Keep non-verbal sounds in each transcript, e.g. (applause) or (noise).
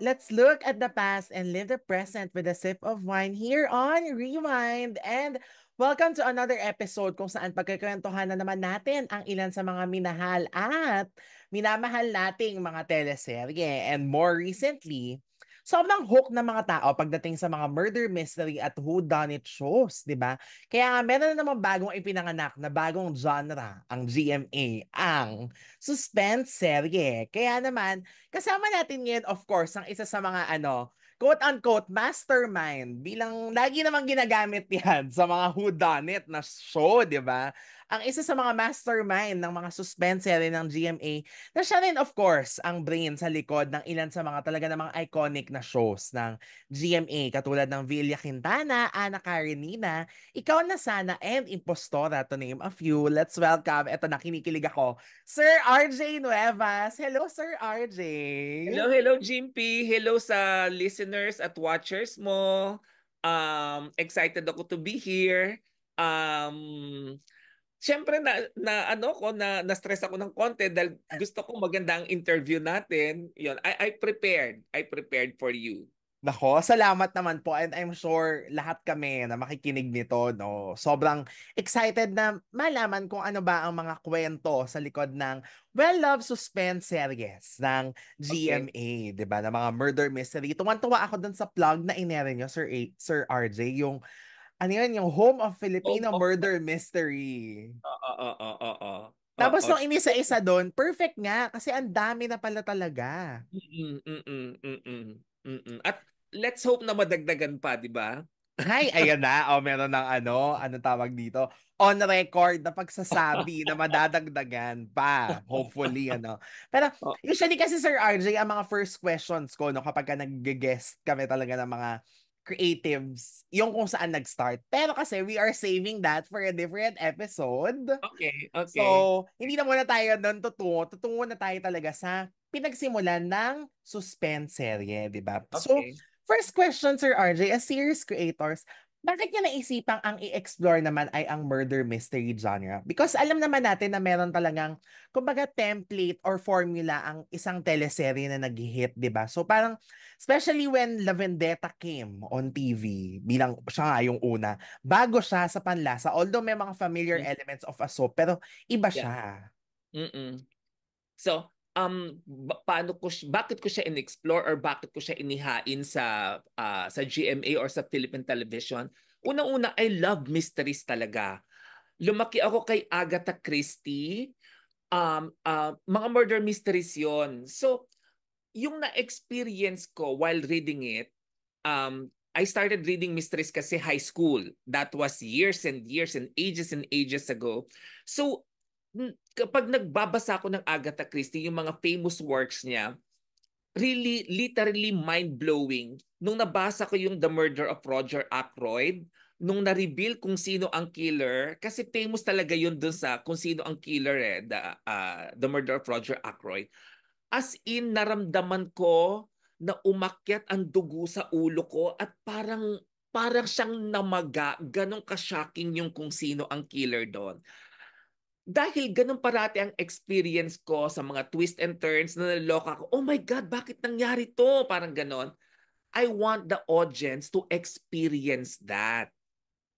let's look at the past and live the present with a sip of wine here on Rewind. And welcome to another episode kung saan pagkakwentuhan na naman natin ang ilan sa mga minahal at minamahal nating mga teleserye. And more recently, sobrang hook ng mga tao pagdating sa mga murder mystery at who done it shows, 'di ba? Kaya meron na naman bagong ipinanganak na bagong genre, ang GMA, ang suspense serye. Kaya naman, kasama natin ngayon of course ang isa sa mga ano, quote-unquote mastermind bilang lagi namang ginagamit (laughs) yan sa mga whodunit na show, di ba? ang isa sa mga mastermind ng mga suspense rin ng GMA na siya rin of course ang brain sa likod ng ilan sa mga talaga ng mga iconic na shows ng GMA katulad ng Villa Quintana, Ana Karenina, Ikaw na Sana and Impostora to name a few. Let's welcome, eto na kinikilig ako, Sir RJ Nuevas. Hello Sir RJ! Hello, hello Jimpy! Hello sa listeners at watchers mo. Um, excited ako to be here. Um, syempre na, na ano ko na na-stress ako ng konti dahil gusto ko maganda ang interview natin. 'Yon. I I prepared. I prepared for you. Nako, salamat naman po and I'm sure lahat kami na makikinig nito, no. Sobrang excited na malaman kung ano ba ang mga kwento sa likod ng well-loved suspense series ng GMA, okay. 'di ba? Na mga murder mystery. Tuwan-tuwa ako dun sa plug na inere niyo, Sir A- Sir RJ, yung ano yun, yung Home of Filipino oh, oh, Murder Mystery. Ah, ah, ah, oo, oo, oo, Tapos nung inisa-isa doon, perfect nga kasi ang dami na pala talaga. Mm-mm, mm-mm, At let's hope na madagdagan pa, di ba? Hay, ayan na. O, oh, meron ng ano, ano tawag dito? On record na pagsasabi na madadagdagan pa. Hopefully, ano. Pero (laughs) oh. usually kasi, Sir RJ, ang mga first questions ko, no, kapag ka nag-guest kami talaga ng mga creatives, yung kung saan nag-start. Pero kasi we are saving that for a different episode. Okay, okay. So, hindi na muna tayo doon tutungo. Tutungo na tayo talaga sa pinagsimulan ng suspense serye, di ba? Okay. So, first question, Sir RJ, as series creators, bakit niya naisipang ang i-explore naman ay ang murder mystery genre? Because alam naman natin na meron talagang, kumbaga, template or formula ang isang teleserye na nag-hit, di ba? So parang, especially when La Vendetta came on TV, bilang siya nga yung una, bago siya sa panlasa, although may mga familiar mm-hmm. elements of a soap, pero iba siya. Yeah. Mm-mm. So, um paano ko bakit ko siya inexplore or bakit ko siya inihain sa uh, sa GMA or sa Philippine Television. una una I love mysteries talaga. Lumaki ako kay Agatha Christie. Um, uh, mga murder mysteries yon. So, yung na-experience ko while reading it, um, I started reading mysteries kasi high school. That was years and years and ages and ages ago. So, kapag nagbabasa ako ng Agatha Christie, yung mga famous works niya, really, literally mind-blowing nung nabasa ko yung The Murder of Roger Ackroyd, nung na-reveal kung sino ang killer, kasi famous talaga yun dun sa kung sino ang killer eh, The, uh, the Murder of Roger Ackroyd. As in, naramdaman ko na umakyat ang dugo sa ulo ko at parang parang siyang namaga, ganong ka-shocking yung kung sino ang killer doon dahil ganun parati ang experience ko sa mga twist and turns na naloka ako, oh my God, bakit nangyari to? Parang ganun. I want the audience to experience that.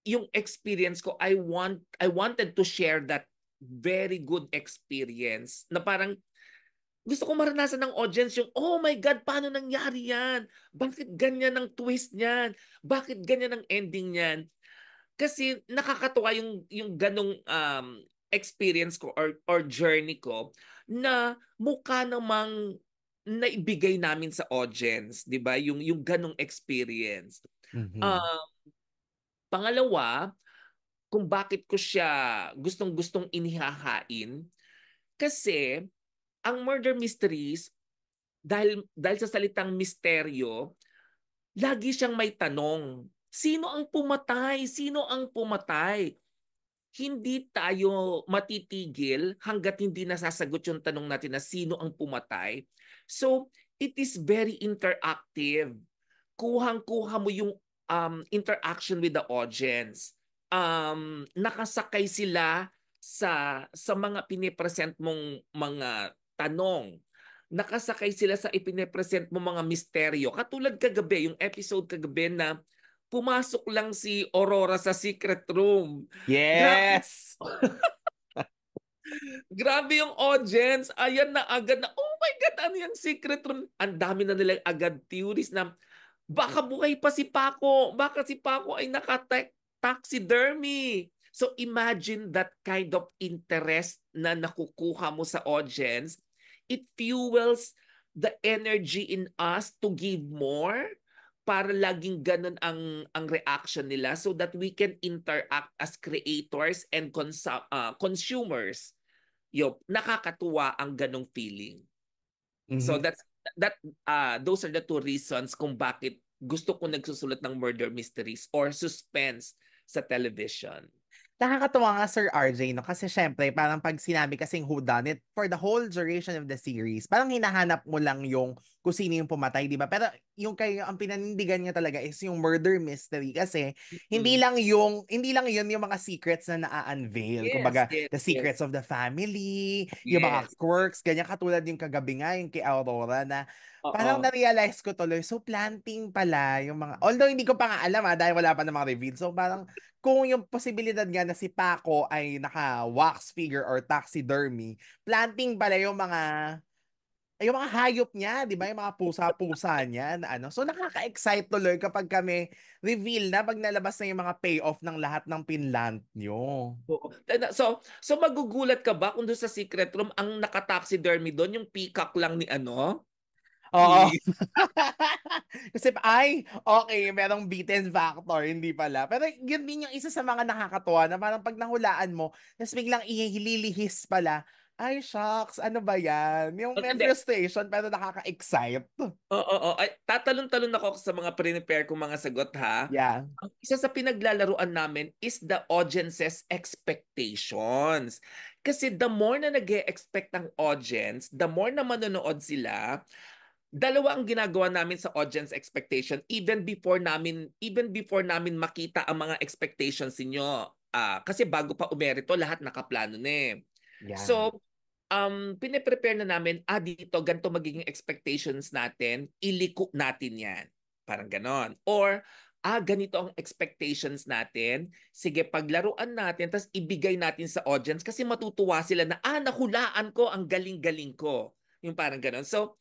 Yung experience ko, I want I wanted to share that very good experience na parang gusto ko maranasan ng audience yung, oh my God, paano nangyari yan? Bakit ganyan ang twist niyan? Bakit ganyan ang ending niyan? Kasi nakakatuwa yung, yung ganong um, experience ko or, or journey ko na mukha namang naibigay namin sa audience, 'di ba? Yung yung ganong experience. Mm-hmm. Uh, pangalawa, kung bakit ko siya gustong-gustong inihahain kasi ang murder mysteries dahil dahil sa salitang misteryo, lagi siyang may tanong. Sino ang pumatay? Sino ang pumatay? hindi tayo matitigil hanggat hindi nasasagot yung tanong natin na sino ang pumatay. So, it is very interactive. Kuhang-kuha mo yung um, interaction with the audience. Um, nakasakay sila sa sa mga pinipresent mong mga tanong. Nakasakay sila sa ipinipresent mong mga misteryo. Katulad kagabi, yung episode kagabi na pumasok lang si Aurora sa secret room. Yes! (laughs) Grabe, yung audience. Ayan na agad na, oh my God, ano yung secret room? Ang dami na nilang agad theories na baka buhay pa si Paco. Baka si Paco ay nakataxidermy. So imagine that kind of interest na nakukuha mo sa audience. It fuels the energy in us to give more para laging ganun ang ang reaction nila so that we can interact as creators and consu- uh, consumers. Yo, nakakatuwa ang ganong feeling. Mm-hmm. So that's that uh those are the two reasons kung bakit gusto ko nagsusulat ng murder mysteries or suspense sa television. Nakakatuwa nga Sir RJ no kasi syempre parang pag sinabi kasing who done it for the whole duration of the series parang hinahanap mo lang yung kung sino yung pumatay di ba pero yung kay ang pinanindigan niya talaga is yung murder mystery kasi mm-hmm. hindi lang yung hindi lang yun yung mga secrets na naa-unveil yes, kumbaga yes, the secrets yes. of the family yes. yung mga quirks ganyan katulad yung kagabi nga yung kay Aurora na Uh-oh. parang na-realize ko tuloy so planting pala yung mga although hindi ko pa nga alam ha, ah, dahil wala pa namang reveal so parang kung yung posibilidad nga na si Paco ay naka wax figure or taxidermy planting pala yung mga ay, eh, yung mga hayop niya, di ba? Yung mga pusa-pusa niya na ano. So nakaka-excite tuloy kapag kami reveal na pag nalabas na yung mga payoff ng lahat ng pinlant nyo. So, so magugulat ka ba kung doon sa secret room ang nakataxidermy doon yung peacock lang ni ano? Oo. (laughs) Kasi ay, okay, merong beaten factor, hindi pala. Pero yun din yung isa sa mga nakakatuwa na parang pag nahulaan mo, tapos biglang ihililihis pala, ay, shucks, ano ba yan? Yung okay, oh, frustration, pero nakaka-excite. Oo, oo, oo. Ay, tatalon-talon ako sa mga pre prepare kong mga sagot, ha? Yeah. Ang isa sa pinaglalaruan namin is the audience's expectations. Kasi the more na nag expect ang audience, the more na manonood sila, dalawa ang ginagawa namin sa audience expectation even before namin even before namin makita ang mga expectations niyo. Ah, uh, kasi bago pa umerito lahat nakaplano na eh. Yeah. So, um, pine-prepare na namin, ah, dito, ganito magiging expectations natin, iliko natin yan. Parang ganon. Or, ah, ganito ang expectations natin. Sige, paglaruan natin, tapos ibigay natin sa audience kasi matutuwa sila na, ah, nahulaan ko, ang galing-galing ko. Yung parang ganon. So,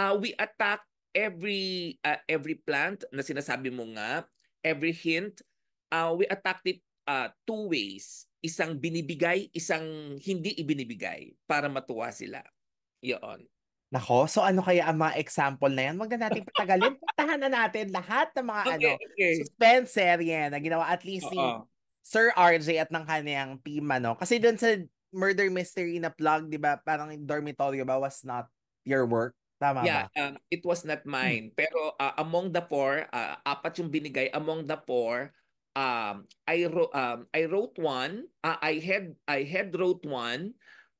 uh, we attack every uh, every plant na sinasabi mo nga, every hint, uh, we attack it uh, two ways isang binibigay, isang hindi ibinibigay para matuwa sila. Yun. Nako, so ano kaya ang mga example na yan? Huwag na natin patagalin. (laughs) Puntahan na natin lahat ng mga okay, ano, okay. suspense serye na ginawa at least ni uh-uh. Sir RJ at ng kanyang team. Ano? Kasi doon sa murder mystery na plug, di ba, parang dormitory ba was not your work? Tama yeah, ba? Um, it was not mine. Hmm. Pero uh, among the four, uh, apat yung binigay, among the four, um, I um, I wrote one, uh, I had I had wrote one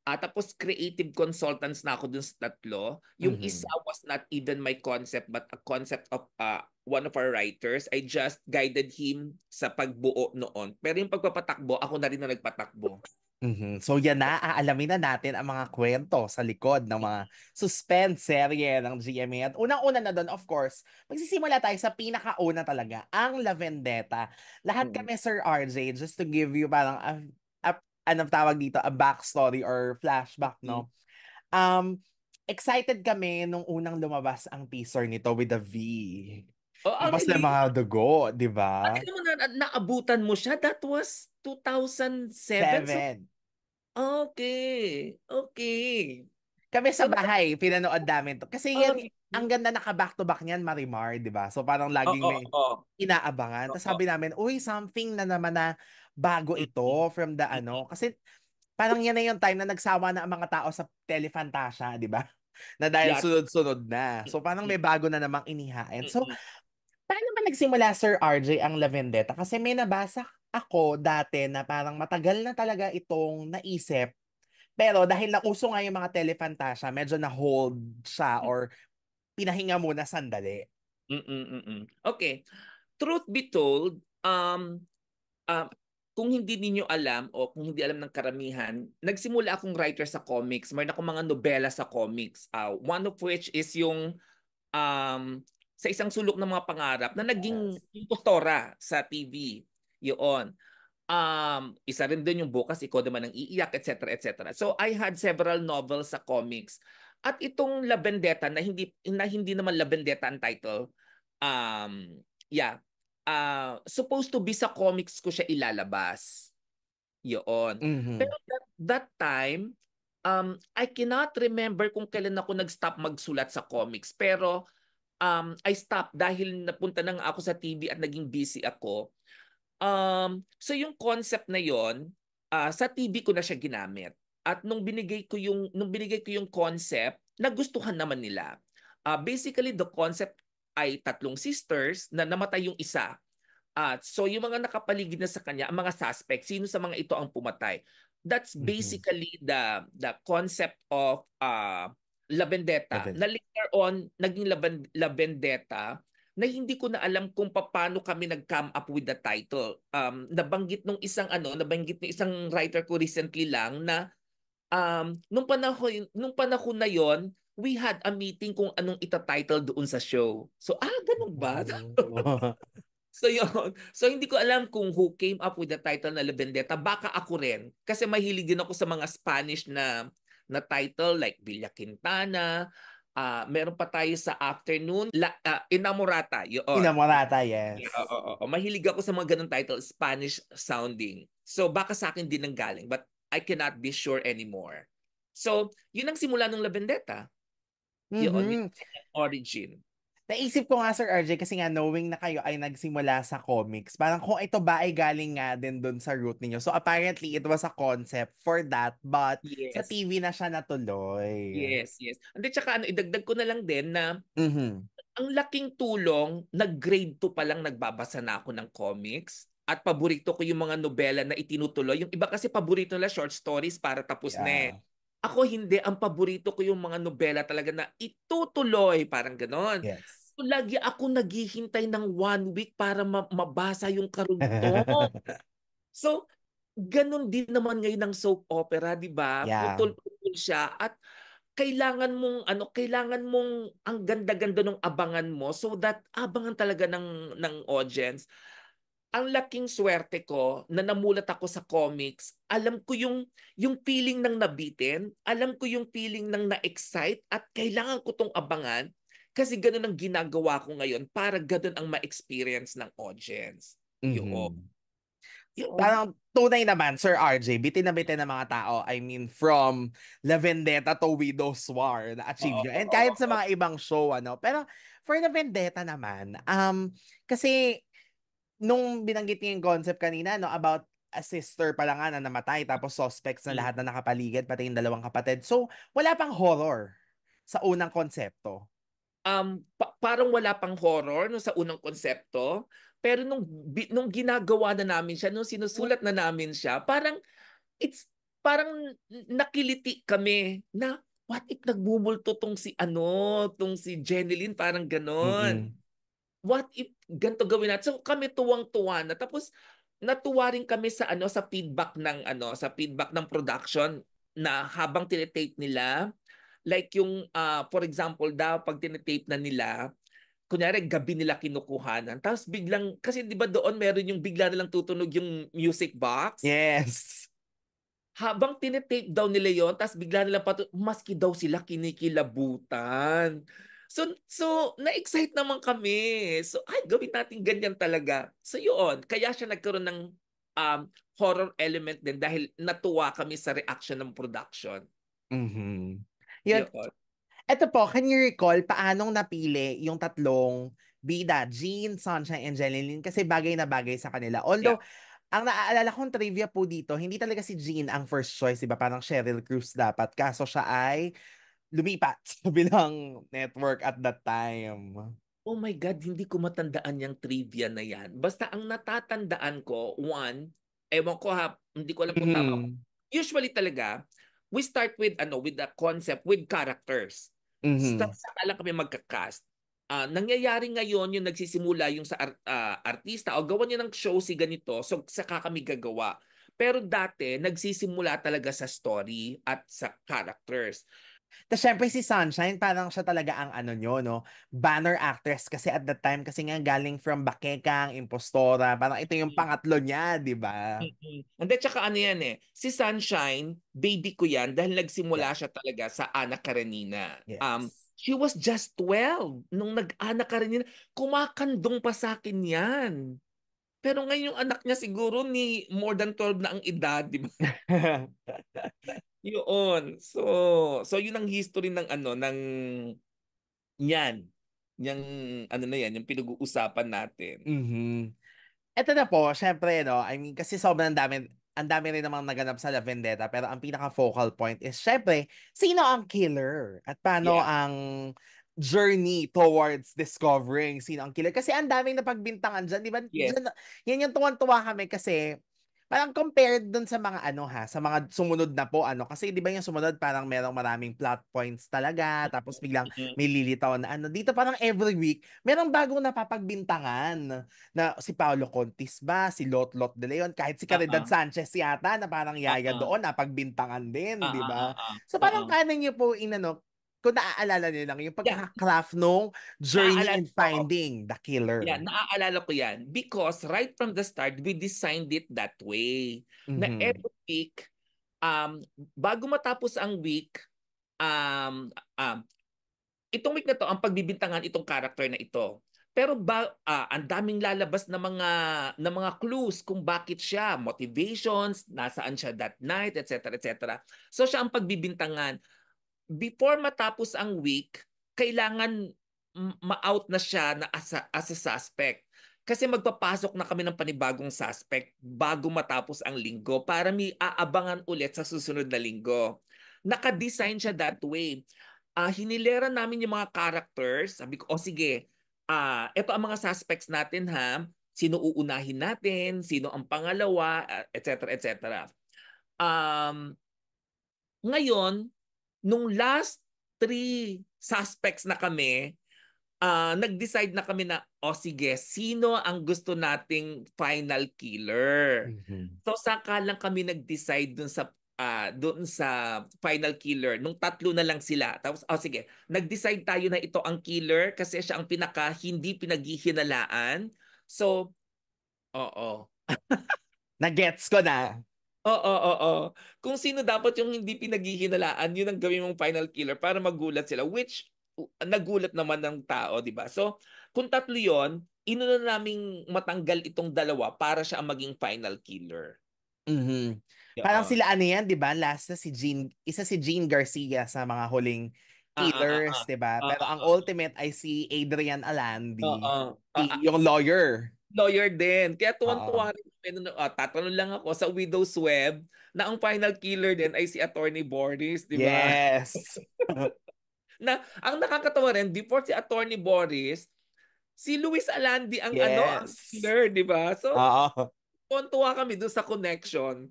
at uh, tapos creative consultants na ako dun sa tatlo. Yung mm-hmm. isa was not even my concept but a concept of uh, one of our writers. I just guided him sa pagbuo noon. Pero yung pagpapatakbo, ako na rin na nagpatakbo. Mm-hmm. So yan na, aalamin na natin ang mga kwento sa likod ng mga suspense serye ng GMA. At unang-una na doon, of course, magsisimula tayo sa pinakauna talaga, ang La Vendetta. Lahat mm-hmm. kami, Sir RJ, just to give you parang a, a, anong tawag dito, a backstory or flashback, no? Mm-hmm. Um, excited kami nung unang lumabas ang teaser nito with the V. Oh, Tapos na mga dugo, di ba? Ano naman, naabutan mo siya? That was 2007? Seven. So, Okay. Okay. Kami sa bahay, pinanood namin to. Kasi yan, okay. ang ganda naka back to back niyan, Marimar, di ba? So parang laging oh, may oh. inaabangan. Tapos sabi namin, uy, something na naman na bago ito from the ano. Kasi parang yan na yung time na nagsawa na ang mga tao sa Telefantasia, di ba? (laughs) Na dahil yeah. sunod-sunod na. So parang may bago na namang inihain. So, paano ba nagsimula Sir RJ ang La Vendetta? Kasi may nabasa ako dati na parang matagal na talaga itong naisip. Pero dahil nauso nga yung mga telefantasya, medyo na-hold siya hmm. or pinahinga muna sandali. Mm-mm-mm. Okay. Truth be told, um, um, kung hindi niyo alam o kung hindi alam ng karamihan, nagsimula akong writer sa comics. Mayroon akong mga nobela sa comics. Uh, one of which is yung um, sa isang sulok ng mga pangarap na naging yes. impostora sa TV. Yun. Um, isa rin din yung bukas, ikaw naman ang iiyak, etc. etc. So I had several novels sa comics. At itong La Vendetta na hindi na hindi naman La Vendetta ang title. Um, yeah. Uh, supposed to be sa comics ko siya ilalabas. Yun. Mm-hmm. Pero that, that time, um, I cannot remember kung kailan ako nag-stop magsulat sa comics. Pero um, I stopped dahil napunta na ako sa TV at naging busy ako. Um, so yung concept na yon uh, ah, sa TV ko na siya ginamit. At nung binigay ko yung nung binigay ko yung concept, nagustuhan naman nila. Uh, basically the concept ay tatlong sisters na namatay yung isa. At uh, so yung mga nakapaligid na sa kanya, ang mga suspect, sino sa mga ito ang pumatay? That's mm-hmm. basically mm-hmm. the the concept of uh ah, La Vendetta. La Na later on naging La, La Vendetta na hindi ko na alam kung paano kami nag-come up with the title. Um, nabanggit nung isang ano, nabanggit ng isang writer ko recently lang na um, nung panahon nung panahon na yon, we had a meeting kung anong itatitle doon sa show. So, ah, ganun ba? (laughs) so, yun. So, hindi ko alam kung who came up with the title na La Vendetta. Baka ako rin. Kasi mahilig din ako sa mga Spanish na na title like Villa Quintana, uh, meron pa tayo sa afternoon, La, uh, Inamorata. Yun. Inamorata, yes. Oo, oh, oh, Mahilig ako sa mga ganun title, Spanish sounding. So baka sa akin din ang galing, but I cannot be sure anymore. So, yun ang simula ng La Vendetta. Yun, mm-hmm. origin. Naisip ko nga Sir RJ kasi nga knowing na kayo ay nagsimula sa comics, parang kung ito ba ay galing nga din doon sa root niyo. So apparently it was a concept for that but yes. sa TV na siya natuloy. Yes, yes. And then tsaka ano, idagdag ko na lang din na mm-hmm. ang laking tulong, nag-grade 2 pa lang nagbabasa na ako ng comics at paborito ko yung mga nobela na itinutuloy. Yung iba kasi paborito nila short stories para tapos eh. yeah. na ako hindi, ang paborito ko yung mga nobela talaga na itutuloy, parang ganon. Yes. So, lagi ako naghihintay ng one week para ma- mabasa yung karugtong. (laughs) so, ganun din naman ngayon ng soap opera, di ba? Yeah. Putol-putol siya at kailangan mong ano kailangan mong ang ganda-ganda ng abangan mo so that abangan talaga ng ng audience ang laking swerte ko na namulat ako sa comics. Alam ko yung yung feeling ng nabitin, alam ko yung feeling ng na-excite at kailangan ko tong abangan kasi ganun ang ginagawa ko ngayon para ganun ang ma-experience ng audience. Mm-hmm. Yung yung, parang tunay naman, Sir RJ, bitin na bitin ng mga tao. I mean, from La Vendetta to Widow's War, na-achieve oh, yun. And kahit sa mga ibang show, ano. Pero for La Vendetta naman, um, kasi nung binanggit niyo yung concept kanina, no, about a sister pala nga na namatay, tapos suspects na hmm. lahat na nakapaligid, pati yung dalawang kapatid. So, wala pang horror sa unang konsepto. Um, pa- parang wala pang horror no, sa unang konsepto. Pero nung, nung ginagawa na namin siya, nung sinusulat na namin siya, parang, it's, parang nakiliti kami na, what if nagbubulto tong si ano, tong si Jeneline, parang ganon. Mm-hmm what if ganto gawin natin? So kami tuwang-tuwa na. Tapos natuwa rin kami sa ano sa feedback ng ano sa feedback ng production na habang tinetape nila like yung uh, for example daw pag tinetape na nila kunyari gabi nila kinukuhanan tapos biglang kasi 'di ba doon meron yung bigla na lang tutunog yung music box yes habang tinetape daw nila yon tapos bigla nila patu maski daw sila kinikilabutan So, so na-excite naman kami. So, ay, gawin natin ganyan talaga. So, yun. Kaya siya nagkaroon ng um, horror element din dahil natuwa kami sa reaction ng production. Mm-hmm. Yun. yun. Ito po, can you recall paanong napili yung tatlong bida, Jean, Sunshine, and Jeneline kasi bagay na bagay sa kanila. Although, yeah. Ang naaalala kong trivia po dito, hindi talaga si Jean ang first choice, diba? Parang Cheryl Cruz dapat. Kaso siya ay lumipat (laughs) sa bilang network at that time. Oh my God, hindi ko matandaan yung trivia na yan. Basta ang natatandaan ko, one, ewan ko ha, hindi ko alam kung mm. tama. Mm-hmm. Usually talaga, we start with ano with the concept, with characters. Mm-hmm. Start sa lang kami magka-cast. Uh, nangyayari ngayon yung nagsisimula yung sa art, uh, ah, artista o gawan niya ng show si ganito so saka kami gagawa. Pero dati nagsisimula talaga sa story at sa characters. Tapos syempre si Sunshine, parang siya talaga ang ano nyo, no? Banner actress kasi at that time, kasi nga galing from Bakekang, Impostora, parang ito yung mm. pangatlo niya, di ba? And then, tsaka ano yan eh, si Sunshine, baby ko yan dahil nagsimula yeah. siya talaga sa anak Karenina. Um, yes. Um, She was just 12 nung nag-anak karenina. Kumakandong pa sa akin yan. Pero ngayon yung anak niya siguro ni more than 12 na ang edad, di ba? (laughs) Yun. So, so yun ang history ng ano, ng yan. Yung ano na yan, yung pinag-uusapan natin. Mm-hmm. Ito na po, syempre, no, I mean, kasi sobrang dami, ang dami rin namang naganap sa La Vendetta, pero ang pinaka-focal point is, syempre, sino ang killer? At paano yeah. ang journey towards discovering sino ang killer? Kasi ang daming napagbintangan dyan, di ba? Yes. Dyan, yan yung tuwan-tuwa kami kasi parang compared dun sa mga ano ha, sa mga sumunod na po ano kasi 'di ba yung sumunod parang merong maraming plot points talaga tapos biglang may lilitaw na ano. Dito parang every week merong bagong napapagbintangan na si Paolo Contis ba, si Lotlot de Leon, kahit si Caridad uh-huh. Sanchez yata na parang yaya uh-huh. doon napagbintangan din, uh-huh. 'di ah, ba? Ah, ah, so parang uh-huh. kanan niyo po inano kung naaalala niyo lang, yung pagka craft yeah. nung journey in finding ko. the killer. Yeah, naaalala ko yan. Because right from the start, we designed it that way. Mm-hmm. Na every week, um, bago matapos ang week, um, um, itong week na to, ang pagbibintangan itong character na ito. Pero ba, uh, ang daming lalabas na mga na mga clues kung bakit siya, motivations, nasaan siya that night, etc. etc. So siya ang pagbibintangan before matapos ang week, kailangan ma-out na siya na as a, as a suspect. Kasi magpapasok na kami ng panibagong suspect bago matapos ang linggo para may aabangan ulit sa susunod na linggo. Nakadesign siya that way. Uh, hinilera namin yung mga characters. Sabi ko, o oh, sige, uh, ah, ito ang mga suspects natin ha. Sino uunahin natin, sino ang pangalawa, etc. Ah, etc. Um, ngayon, nung last three suspects na kami, uh, nag-decide na kami na, o oh, sige, sino ang gusto nating final killer? Mm-hmm. So saka lang kami nag-decide dun sa uh, dun sa final killer. Nung tatlo na lang sila. Tapos, oh sige, nag-decide tayo na ito ang killer kasi siya ang pinaka hindi pinaghihinalaan So, oo. na gets ko na. Oo, oo, Kung sino dapat yung hindi pinaghihinalaan, yun ang gawin mong final killer para magulat sila, which nagulat naman ng tao, di ba? So, kung tatlo yun, inuna naming matanggal itong dalawa para siya ang maging final killer. Mhm. Yun. Parang sila ano yan, 'di ba? Last na si Jean, isa si Jean Garcia sa mga huling ah, ah, ah, killers, ah, ah. 'di ba? Ah, Pero ah, ang ultimate ay si Adrian Alandi, Oo. Ah, ah, i- yung lawyer. lawyer din. Kaya tuwan-tuwa rin uh, tatanong lang ako sa Widow's Web na ang final killer din ay si Attorney Boris, di ba? Yes. (laughs) na ang nakakatawa rin before si Attorney Boris, si Luis Alandi ang yes. ano ang killer, di ba? So, Uh-oh. kontuwa kami doon sa connection. (laughs)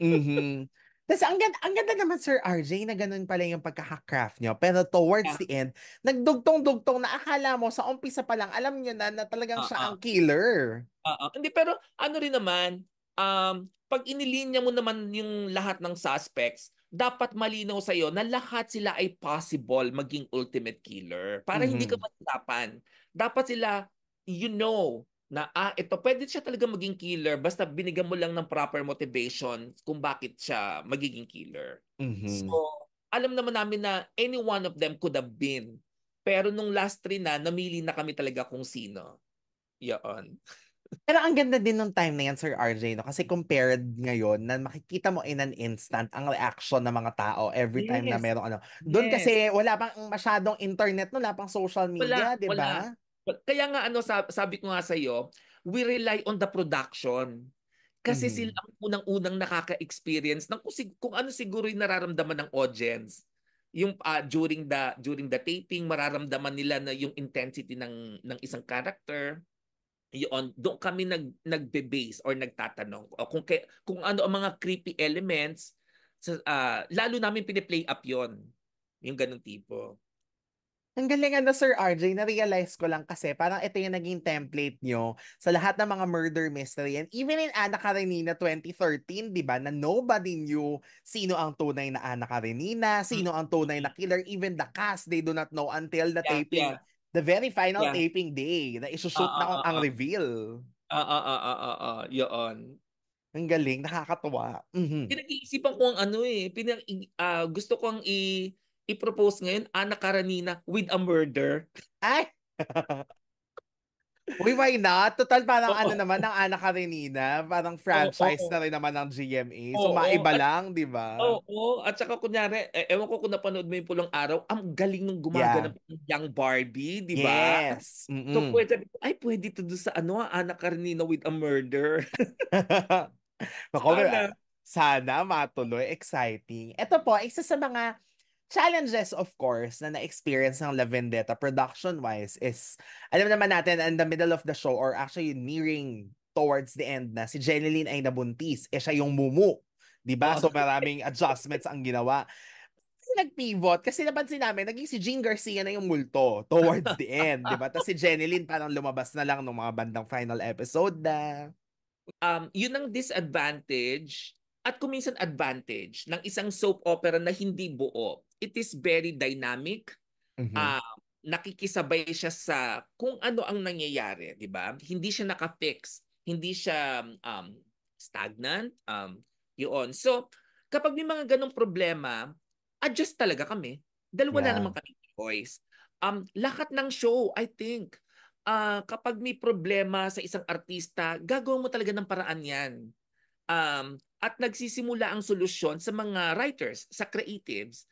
mm-hmm. Tapos ang ganda, ang ganda naman Sir RJ na ganun pala yung pagkaka-craft nyo. Pero towards yeah. the end, nagdugtong-dugtong na akala mo sa umpisa pa lang, alam nyo na na talagang uh-uh. siya ang killer. Uh-uh. Hindi, pero ano rin naman, um, pag inilinya mo naman yung lahat ng suspects, dapat malinaw sa iyo na lahat sila ay possible maging ultimate killer para mm-hmm. hindi ka mm-hmm. mahirapan. Dapat sila you know na ah, ito pwede siya talaga maging killer basta binigyan mo lang ng proper motivation kung bakit siya magiging killer. Mm-hmm. So, alam naman namin na any one of them could have been. Pero nung last three na, namili na kami talaga kung sino. Yun. (laughs) Pero ang ganda din nung time na yan, Sir RJ, no? kasi compared ngayon na makikita mo in an instant ang reaction ng mga tao every yes. time na meron ano. Doon yes. kasi wala pang masyadong internet, no? wala pang social media, di ba? Kaya nga ano sabi, ko nga sa iyo, we rely on the production. Kasi mm. sila ang unang-unang nakaka-experience ng kung, kung ano siguro yung nararamdaman ng audience. Yung uh, during the during the taping mararamdaman nila na yung intensity ng ng isang character. Yun, doon kami nag nagbe-base or nagtatanong kung kay, kung ano ang mga creepy elements sa, uh, lalo namin pini play up yon yung ganung tipo. Ang galing ano, Sir RJ, na-realize ko lang kasi parang ito yung naging template nyo sa lahat ng mga murder mystery. And even in Ana Karenina 2013, di ba, na nobody knew sino ang tunay na Ana Karenina, sino ang tunay na killer, even the cast, they do not know until the yeah, taping, yeah. the very final yeah. taping day na isushoot uh, na uh, uh, ang reveal. Ah, ah, ah, ah, ah, ah, yun. Ang galing, nakakatuwa. Mm-hmm. Pinag-iisipan ko ang ano eh, pinag- uh, ah, gusto kong i- i-propose ngayon anak Karanina with a murder. (laughs) Ay! (laughs) Uy, why not? Total, parang oh, ano naman, ang anak Karenina, parang franchise oh, oh. na rin naman ng GMA. So, oh, maiba lang, di ba? Oo, at saka kunyari, eh, ewan ko kung napanood mo yung pulang araw, ang galing nung gumagana yeah. ng young Barbie, di ba? Yes. Mm-mm. So, pwede, ay, pwede to do sa ano, anak Karenina with a murder. Bako, (laughs) sana. sana matuloy. Exciting. Ito po, isa sa mga challenges, of course, na na-experience ng La Vendetta production-wise is, alam naman natin, in the middle of the show, or actually nearing towards the end na, si Jeneline ay nabuntis. Eh, siya yung mumu. Diba? So, maraming adjustments ang ginawa. Nag-pivot kasi napansin namin, naging si Jean Garcia na yung multo towards the end. diba? Tapos si Jeneline parang lumabas na lang ng mga bandang final episode na. Um, yun ang disadvantage at kuminsan advantage ng isang soap opera na hindi buo it is very dynamic. Mm-hmm. Uh, nakikisabay siya sa kung ano ang nangyayari, di ba? Hindi siya naka-fix, hindi siya um, stagnant, um, yun. So, kapag may mga ganong problema, adjust talaga kami. Dahil wala yeah. naman kami choice. Um, lahat ng show, I think, uh, kapag may problema sa isang artista, gagawin mo talaga ng paraan yan. Um, at nagsisimula ang solusyon sa mga writers, sa creatives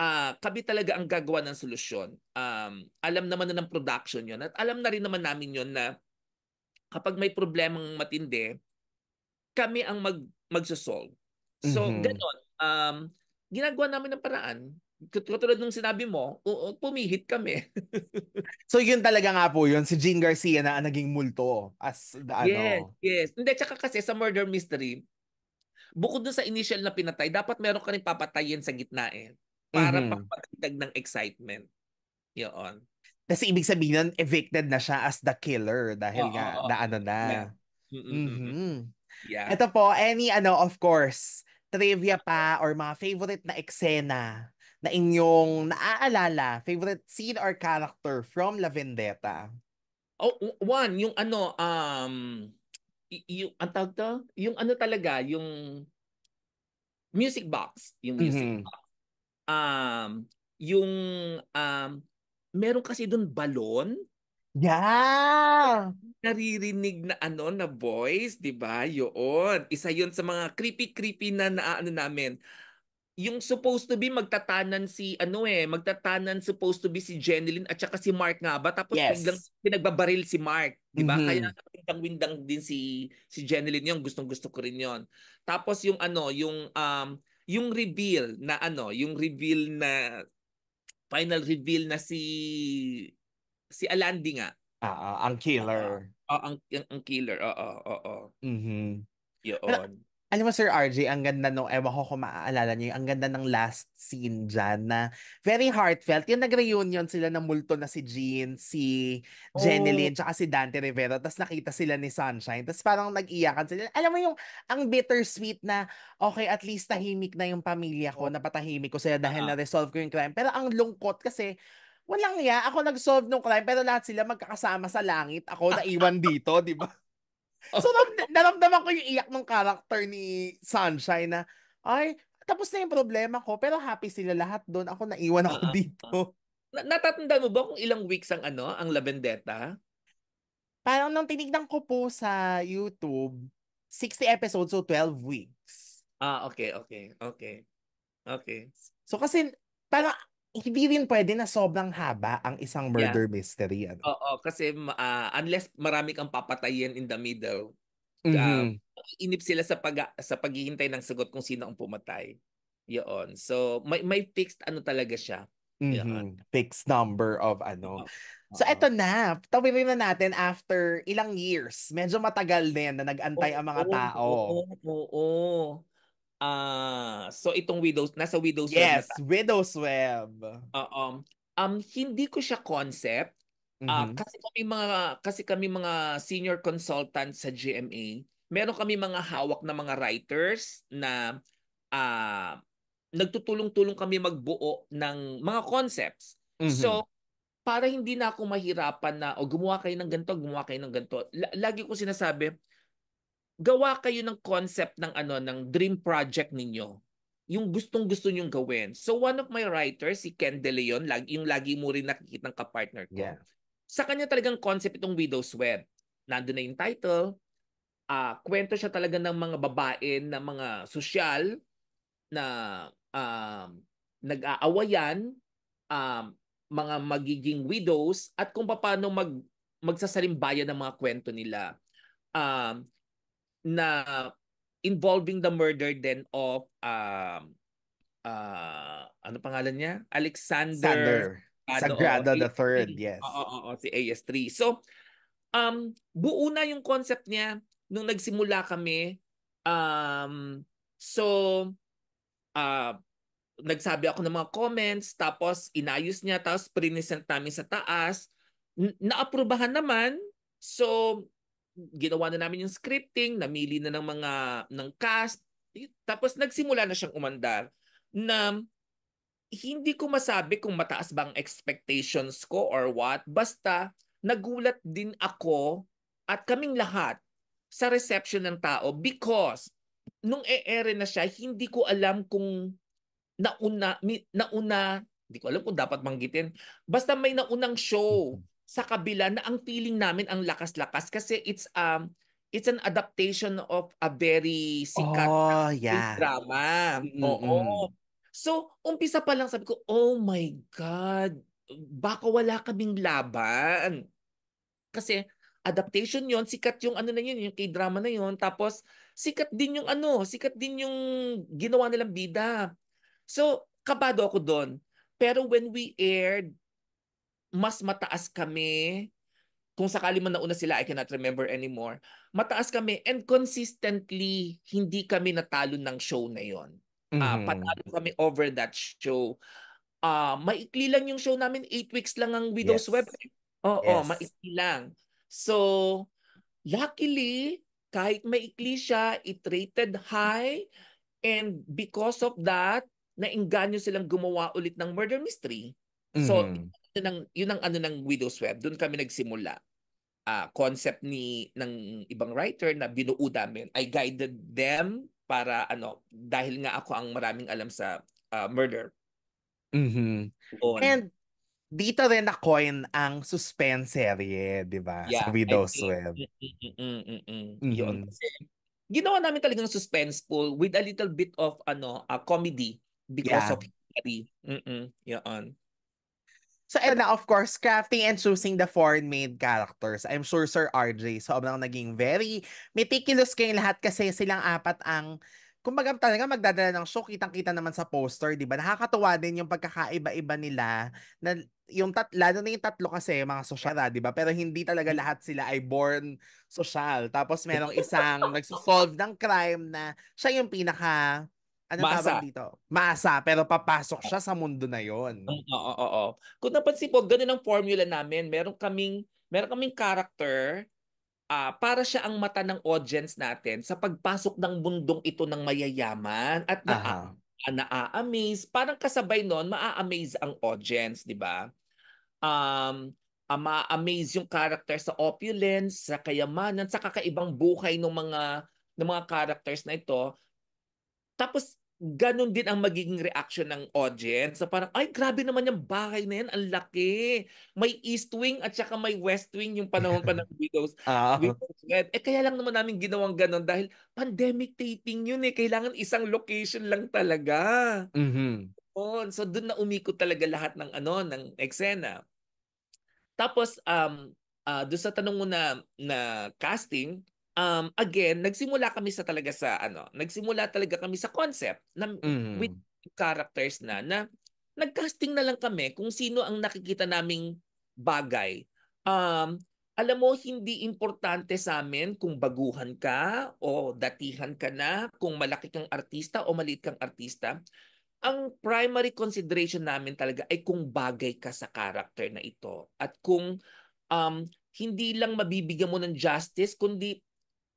uh, kami talaga ang gagawa ng solusyon. Um, alam naman na ng production yon at alam na rin naman namin yon na kapag may problemang matindi, kami ang mag magsosolve. So, mm-hmm. ganoon. Um, ginagawa namin ng paraan. Katulad nung sinabi mo, uh, pumihit kami. (laughs) so, yun talaga nga po yun. Si Jean Garcia na naging multo as the ano. yes, ano. Yes, Hindi, tsaka kasi sa murder mystery, bukod dun sa initial na pinatay, dapat meron ka rin papatayin sa gitna eh para mm-hmm. pagpatagdag ng excitement. Yun. Kasi ibig sabihin nun, evicted na siya as the killer dahil oh, nga oh, na ano na. Mm-hmm. mm-hmm. Yeah. Ito po, any ano, of course, trivia pa or mga favorite na eksena na inyong naaalala, favorite scene or character from La Vendetta? Oh, one, yung ano, um, yung, ang tawag to? Yung ano talaga, yung music box. Yung music mm-hmm. box um, yung um, meron kasi doon balon. Yeah! Naririnig na ano na voice, 'di ba? Yun. Isa 'yun sa mga creepy creepy na, na namin. Yung supposed to be magtatanan si ano eh, magtatanan supposed to be si Jenilyn at saka si Mark nga ba? Tapos yes. biglang pinagbabaril si Mark, 'di ba? Mm-hmm. Kaya windang-windang din si si Jenilyn 'yon, gustong-gusto ko rin 'yon. Tapos yung ano, yung um yung reveal na ano, yung reveal na final reveal na si si Alandi nga. Ah, uh, uh, ang killer. Uh, oh, ang, ang ang killer. Oo, oo, oo. Mhm. Yun alam mo Sir RJ, ang ganda nung, ewan ko kung maaalala niyo, ang ganda ng last scene dyan na very heartfelt. Yung nag-reunion sila ng multo na si Jean, si Jeneline, oh. tsaka si Dante Rivera. Tapos nakita sila ni Sunshine. Tapos parang nag-iyakan sila. Alam mo yung, ang bittersweet na, okay, at least tahimik na yung pamilya ko, oh. napatahimik ko sila dahil uh-huh. na-resolve ko yung crime. Pero ang lungkot kasi, walang niya. Ako nag-solve ng crime, pero lahat sila magkakasama sa langit. Ako naiwan dito, di ba? So, naramdaman ko yung iyak ng character ni Sunshine na, ay, tapos na yung problema ko, pero happy sila lahat doon. Ako naiwan ako uh-huh. dito. Na- natatandaan mo ba kung ilang weeks ang ano, ang Lavendetta? Parang nung tinignan ko po sa YouTube, 60 episodes, so 12 weeks. Ah, okay, okay, okay. Okay. So kasi, parang hindi rin pwede na sobrang haba ang isang murder yeah. mystery. Ano? Oo, kasi uh, unless marami kang papatayin in the middle, ah, mm-hmm. uh, inip sila sa pag sa paghihintay ng sagot kung sino ang pumatay. Yun. So may may fixed ano talaga siya. Mm-hmm. Fixed number of ano. Uh-huh. So eto na, tawirin na natin after ilang years. Medyo matagal na yan na nagantay oh, ang mga oh, tao. Oo, oh, oo, oh, oo. Ah, uh, so itong widows nasa widow's yes, web. Yes, widow's web. Uh, um, um hindi ko siya concept. Ah, mm-hmm. kasi kami mga kasi kami mga senior consultant sa GMA, meron kami mga hawak na mga writers na uh, nagtutulong-tulong kami magbuo ng mga concepts. Mm-hmm. So para hindi na ako mahirapan na o oh, gumawa kayo ng ganito, gumawa kayo ng ganito. L- lagi ko sinasabi, gawa kayo ng concept ng ano ng dream project ninyo yung gustong gusto niyong gawin. So one of my writers, si Ken De Leon, lagi, yung lagi mo rin nakikita ng kapartner ko. Yeah. Sa kanya talagang concept itong Widow's Web. Nandun na yung title. Uh, kwento siya talaga ng mga babae na mga sosyal na uh, nag-aawayan, uh, mga magiging widows, at kung paano mag, magsasalimbayan ng mga kwento nila. Um, uh, na involving the murder then of um uh, uh, ano pangalan niya? Alexander Sander. Sagrada oh, the third, yes. Oo, oo, si AS3. So, um, buo na yung concept niya nung nagsimula kami. Um, so, uh, nagsabi ako ng mga comments, tapos inayos niya, tapos prinisent namin sa taas. N- naaprubahan naman. So, ginawa na namin yung scripting, namili na ng mga ng cast, tapos nagsimula na siyang umandar na hindi ko masabi kung mataas ba ang expectations ko or what. Basta nagulat din ako at kaming lahat sa reception ng tao because nung e-ere na siya, hindi ko alam kung nauna, nauna, hindi ko alam kung dapat manggitin. Basta may naunang show sa kabila na ang feeling namin ang lakas-lakas kasi it's um it's an adaptation of a very sikat oh, na yeah. drama. Mm-hmm. Oo. So, umpisa pa lang sabi ko, oh my God, baka wala kaming laban. Kasi adaptation yon sikat yung ano na 'yon, yung k-drama na yon Tapos, sikat din yung ano, sikat din yung ginawa nilang bida. So, kabado ako doon. Pero when we aired, mas mataas kami kung sakali man nauna sila, I cannot remember anymore. Mataas kami and consistently, hindi kami natalo ng show na yon. Ah, mm-hmm. Uh, panalo kami over that show. Uh, maikli lang yung show namin, 8 weeks lang ang Widow's yes. Web. Oo, yes. maikli lang. So, luckily, kahit maikli siya, it rated high. And because of that, nainganyo silang gumawa ulit ng murder mystery. Mm-hmm. So, yun ang, yun ang ano ng Widow's Web. Doon kami nagsimula. Uh, concept ni ng ibang writer na binuo namin. I guided them para ano dahil nga ako ang maraming alam sa uh, murder. Mm-hmm. And dito rin na coin ang suspense serye, 'di ba? Yeah, sa Widow's think, mm-hmm. Web. Mm, mm, Yun. Mm-hmm. Kasi, ginawa namin talaga talagang suspenseful with a little bit of ano, uh, comedy because yeah. of history. Mm. Yun. So, and na, of course, crafting and choosing the foreign made characters. I'm sure Sir RJ, sobrang naging very meticulous kayong lahat kasi silang apat ang kumbaga talaga magdadala ng show, kitang-kita naman sa poster, di ba? Nakakatuwa din yung pagkakaiba-iba nila na yung tat, lalo na yung tatlo kasi mga sosyara, di ba? Pero hindi talaga lahat sila ay born social. Tapos merong isang nagsosolve ng crime na siya yung pinaka ano Masa. dito? Masa, pero papasok siya sa mundo na yon. Mm, oo, oo, oo. Kung napansin po, ganun ang formula namin. Meron kaming, meron kaming character uh, para siya ang mata ng audience natin sa pagpasok ng mundong ito ng mayayaman at na uh-huh. na-amaze. Parang kasabay noon, maa-amaze ang audience, di ba? Um, uh, ah, ma-amaze yung character sa opulence, sa kayamanan, sa kakaibang buhay ng mga ng mga characters na ito. Tapos ganun din ang magiging reaction ng audience. Sa parang, ay, grabe naman yung bahay na yan. Ang laki. May east wing at saka may west wing yung panahon pa ng (laughs) Widows. oh. Widows Eh, kaya lang naman namin ginawang ganun dahil pandemic taping yun eh. Kailangan isang location lang talaga. Mm-hmm. So doon na umikot talaga lahat ng ano ng eksena. Tapos um uh, ah, doon sa tanong mo na na casting, um again, nagsimula kami sa talaga sa ano, nagsimula talaga kami sa concept na mm-hmm. with mm. characters na na nagcasting na lang kami kung sino ang nakikita naming bagay. Um alam mo hindi importante sa amin kung baguhan ka o datihan ka na, kung malaki kang artista o maliit kang artista. Ang primary consideration namin talaga ay kung bagay ka sa character na ito at kung um hindi lang mabibigyan mo ng justice kundi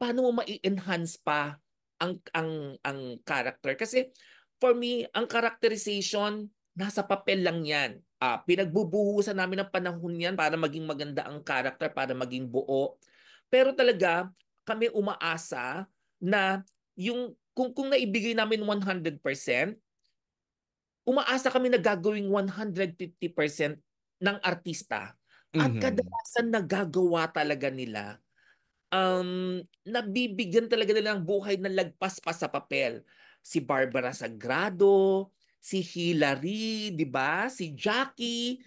paano mo mai-enhance pa ang ang ang character kasi for me ang characterization nasa papel lang 'yan. Ah, pinagbubuhusan namin ng panahon 'yan para maging maganda ang character, para maging buo. Pero talaga kami umaasa na yung kung kung naibigay namin 100%, umaasa kami na gagawing 150% ng artista. At mm-hmm. kadalasan nagagawa talaga nila um, nabibigyan talaga nila ng buhay na lagpas pa sa papel. Si Barbara Sagrado, si Hillary, di ba? Si Jackie.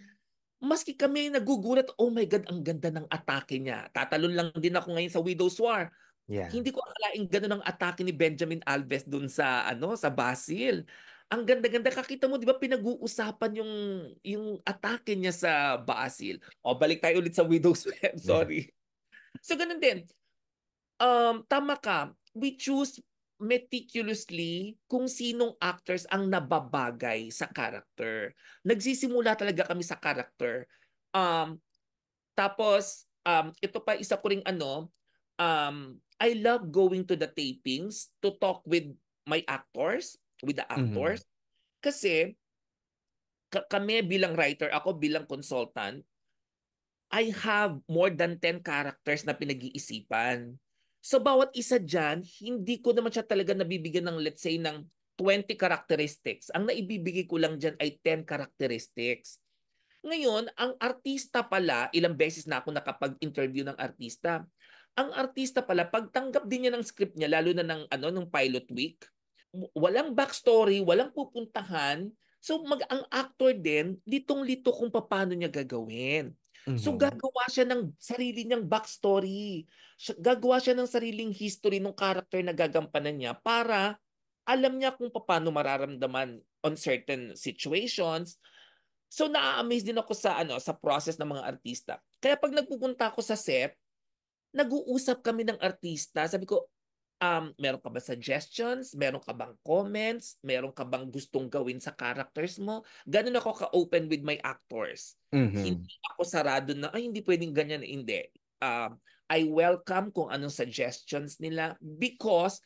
Maski kami ay nagugulat, oh my God, ang ganda ng atake niya. Tatalon lang din ako ngayon sa Widow's War. Yeah. Hindi ko akalaing ganun ang atake ni Benjamin Alves doon sa ano sa Basil. Ang ganda-ganda kakita mo 'di ba pinag-uusapan yung yung atake niya sa Basil. O balik tayo ulit sa Widow's Web, (laughs) sorry. So, ganun din. Um, tama ka. We choose meticulously kung sinong actors ang nababagay sa character. Nagsisimula talaga kami sa character. Um, tapos, um, ito pa isa ko ring ano, um, I love going to the tapings to talk with my actors, with the mm-hmm. actors. Mm-hmm. Kasi, ka- kami bilang writer, ako bilang consultant, I have more than 10 characters na pinag-iisipan. So bawat isa dyan, hindi ko naman siya talaga nabibigyan ng let's say ng 20 characteristics. Ang naibibigay ko lang dyan ay 10 characteristics. Ngayon, ang artista pala, ilang beses na ako nakapag-interview ng artista. Ang artista pala, pagtanggap din niya ng script niya, lalo na ng, ano, ng pilot week, walang backstory, walang pupuntahan. So mag ang actor din, litong-lito kung paano niya gagawin. Mm-hmm. So gagawa siya ng sarili niyang backstory. Gagawa siya ng sariling history ng character na gagampanan niya para alam niya kung paano mararamdaman on certain situations. So na amaze din ako sa ano sa process ng mga artista. Kaya pag nagpupunta ako sa set, nag-uusap kami ng artista. Sabi ko, um, meron ka ba suggestions? Meron ka bang comments? Meron ka bang gustong gawin sa characters mo? Ganun ako ka-open with my actors. Mm-hmm. Hindi ako sarado na, ay hindi pwedeng ganyan. Hindi. Um, I welcome kung anong suggestions nila because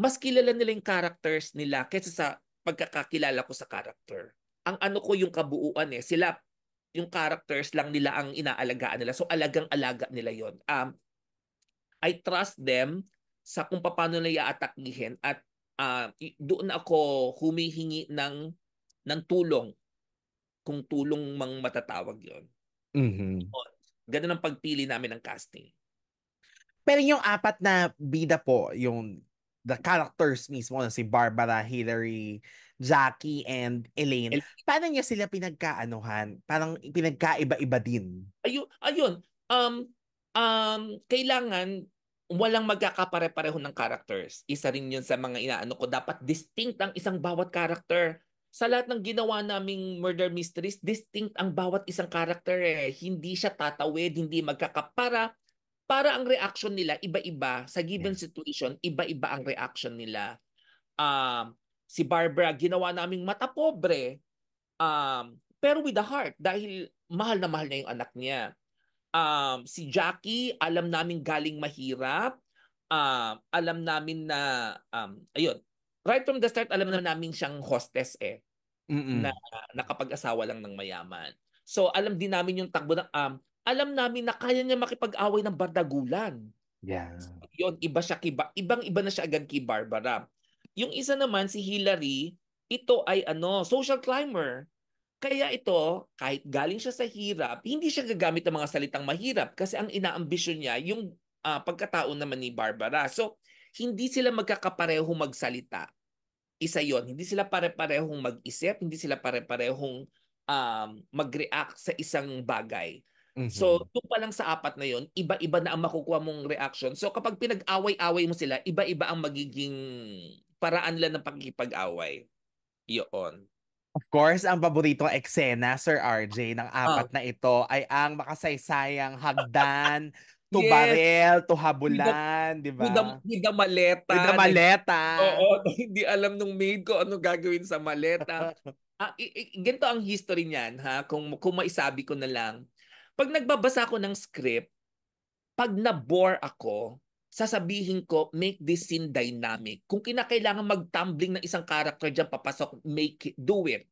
mas kilala nila yung characters nila kaysa sa pagkakakilala ko sa character. Ang ano ko yung kabuuan eh, sila yung characters lang nila ang inaalagaan nila. So alagang-alaga nila yon. Um, I trust them sa kung paano nila iatakihin at uh, doon ako humihingi ng ng tulong kung tulong mang matatawag yon. Mhm. hmm Ganun ang pagpili namin ng casting. Pero yung apat na bida po, yung the characters mismo na ano, si Barbara, Hillary, Jackie, and Elaine. El- paano niya sila pinagkaanuhan? Parang pinagkaiba-iba din. Ayun, ayun. Um, um, kailangan walang magkakapare-pareho ng characters. Isa rin yun sa mga inaano ko. Dapat distinct ang isang bawat character. Sa lahat ng ginawa naming murder mysteries, distinct ang bawat isang character eh. Hindi siya tatawid, hindi magkakapara. Para ang reaction nila, iba-iba. Sa given situation, iba-iba ang reaction nila. Um, si Barbara, ginawa naming mata pobre. Um, pero with a heart. Dahil mahal na mahal na yung anak niya um, si Jackie, alam namin galing mahirap. Uh, alam namin na, um, ayun, right from the start, alam naman namin siyang hostess eh. Mm-mm. na nakapag-asawa lang ng mayaman. So alam din namin yung takbo ng um, alam namin na kaya niya makipag-away ng bardagulan. Yeah. So, yun, iba siya kiba, ibang-iba na siya agad kay Barbara. Yung isa naman si Hillary, ito ay ano, social climber. Kaya ito, kahit galing siya sa hirap, hindi siya gagamit ng mga salitang mahirap kasi ang inaambisyon niya yung uh, pagkataon naman ni Barbara. So, hindi sila magkakaparehong magsalita. Isa yon Hindi sila pare-parehong mag-isip, hindi sila pare-parehong um, mag-react sa isang bagay. Mm-hmm. So, doon pa lang sa apat na yon iba-iba na ang makukuha mong reaction. So, kapag pinag-away-away mo sila, iba-iba ang magiging paraan nila ng pakikipag-away. Yun. Of course, ang paboritong eksena, Sir RJ, ng ah. apat oh. na ito ay ang makasaysayang hagdan to (laughs) yes. barel, to habulan, di ba? With, the, with the maleta. With the maleta. Oo, oh, (laughs) hindi alam nung maid ko ano gagawin sa maleta. (laughs) ah, i- i- ganito ang history niyan, ha? Kung, kung maisabi ko na lang. Pag nagbabasa ako ng script, pag na-bore ako, sasabihin ko, make this scene dynamic. Kung kinakailangan mag-tumbling ng isang character dyan papasok, make it, do it.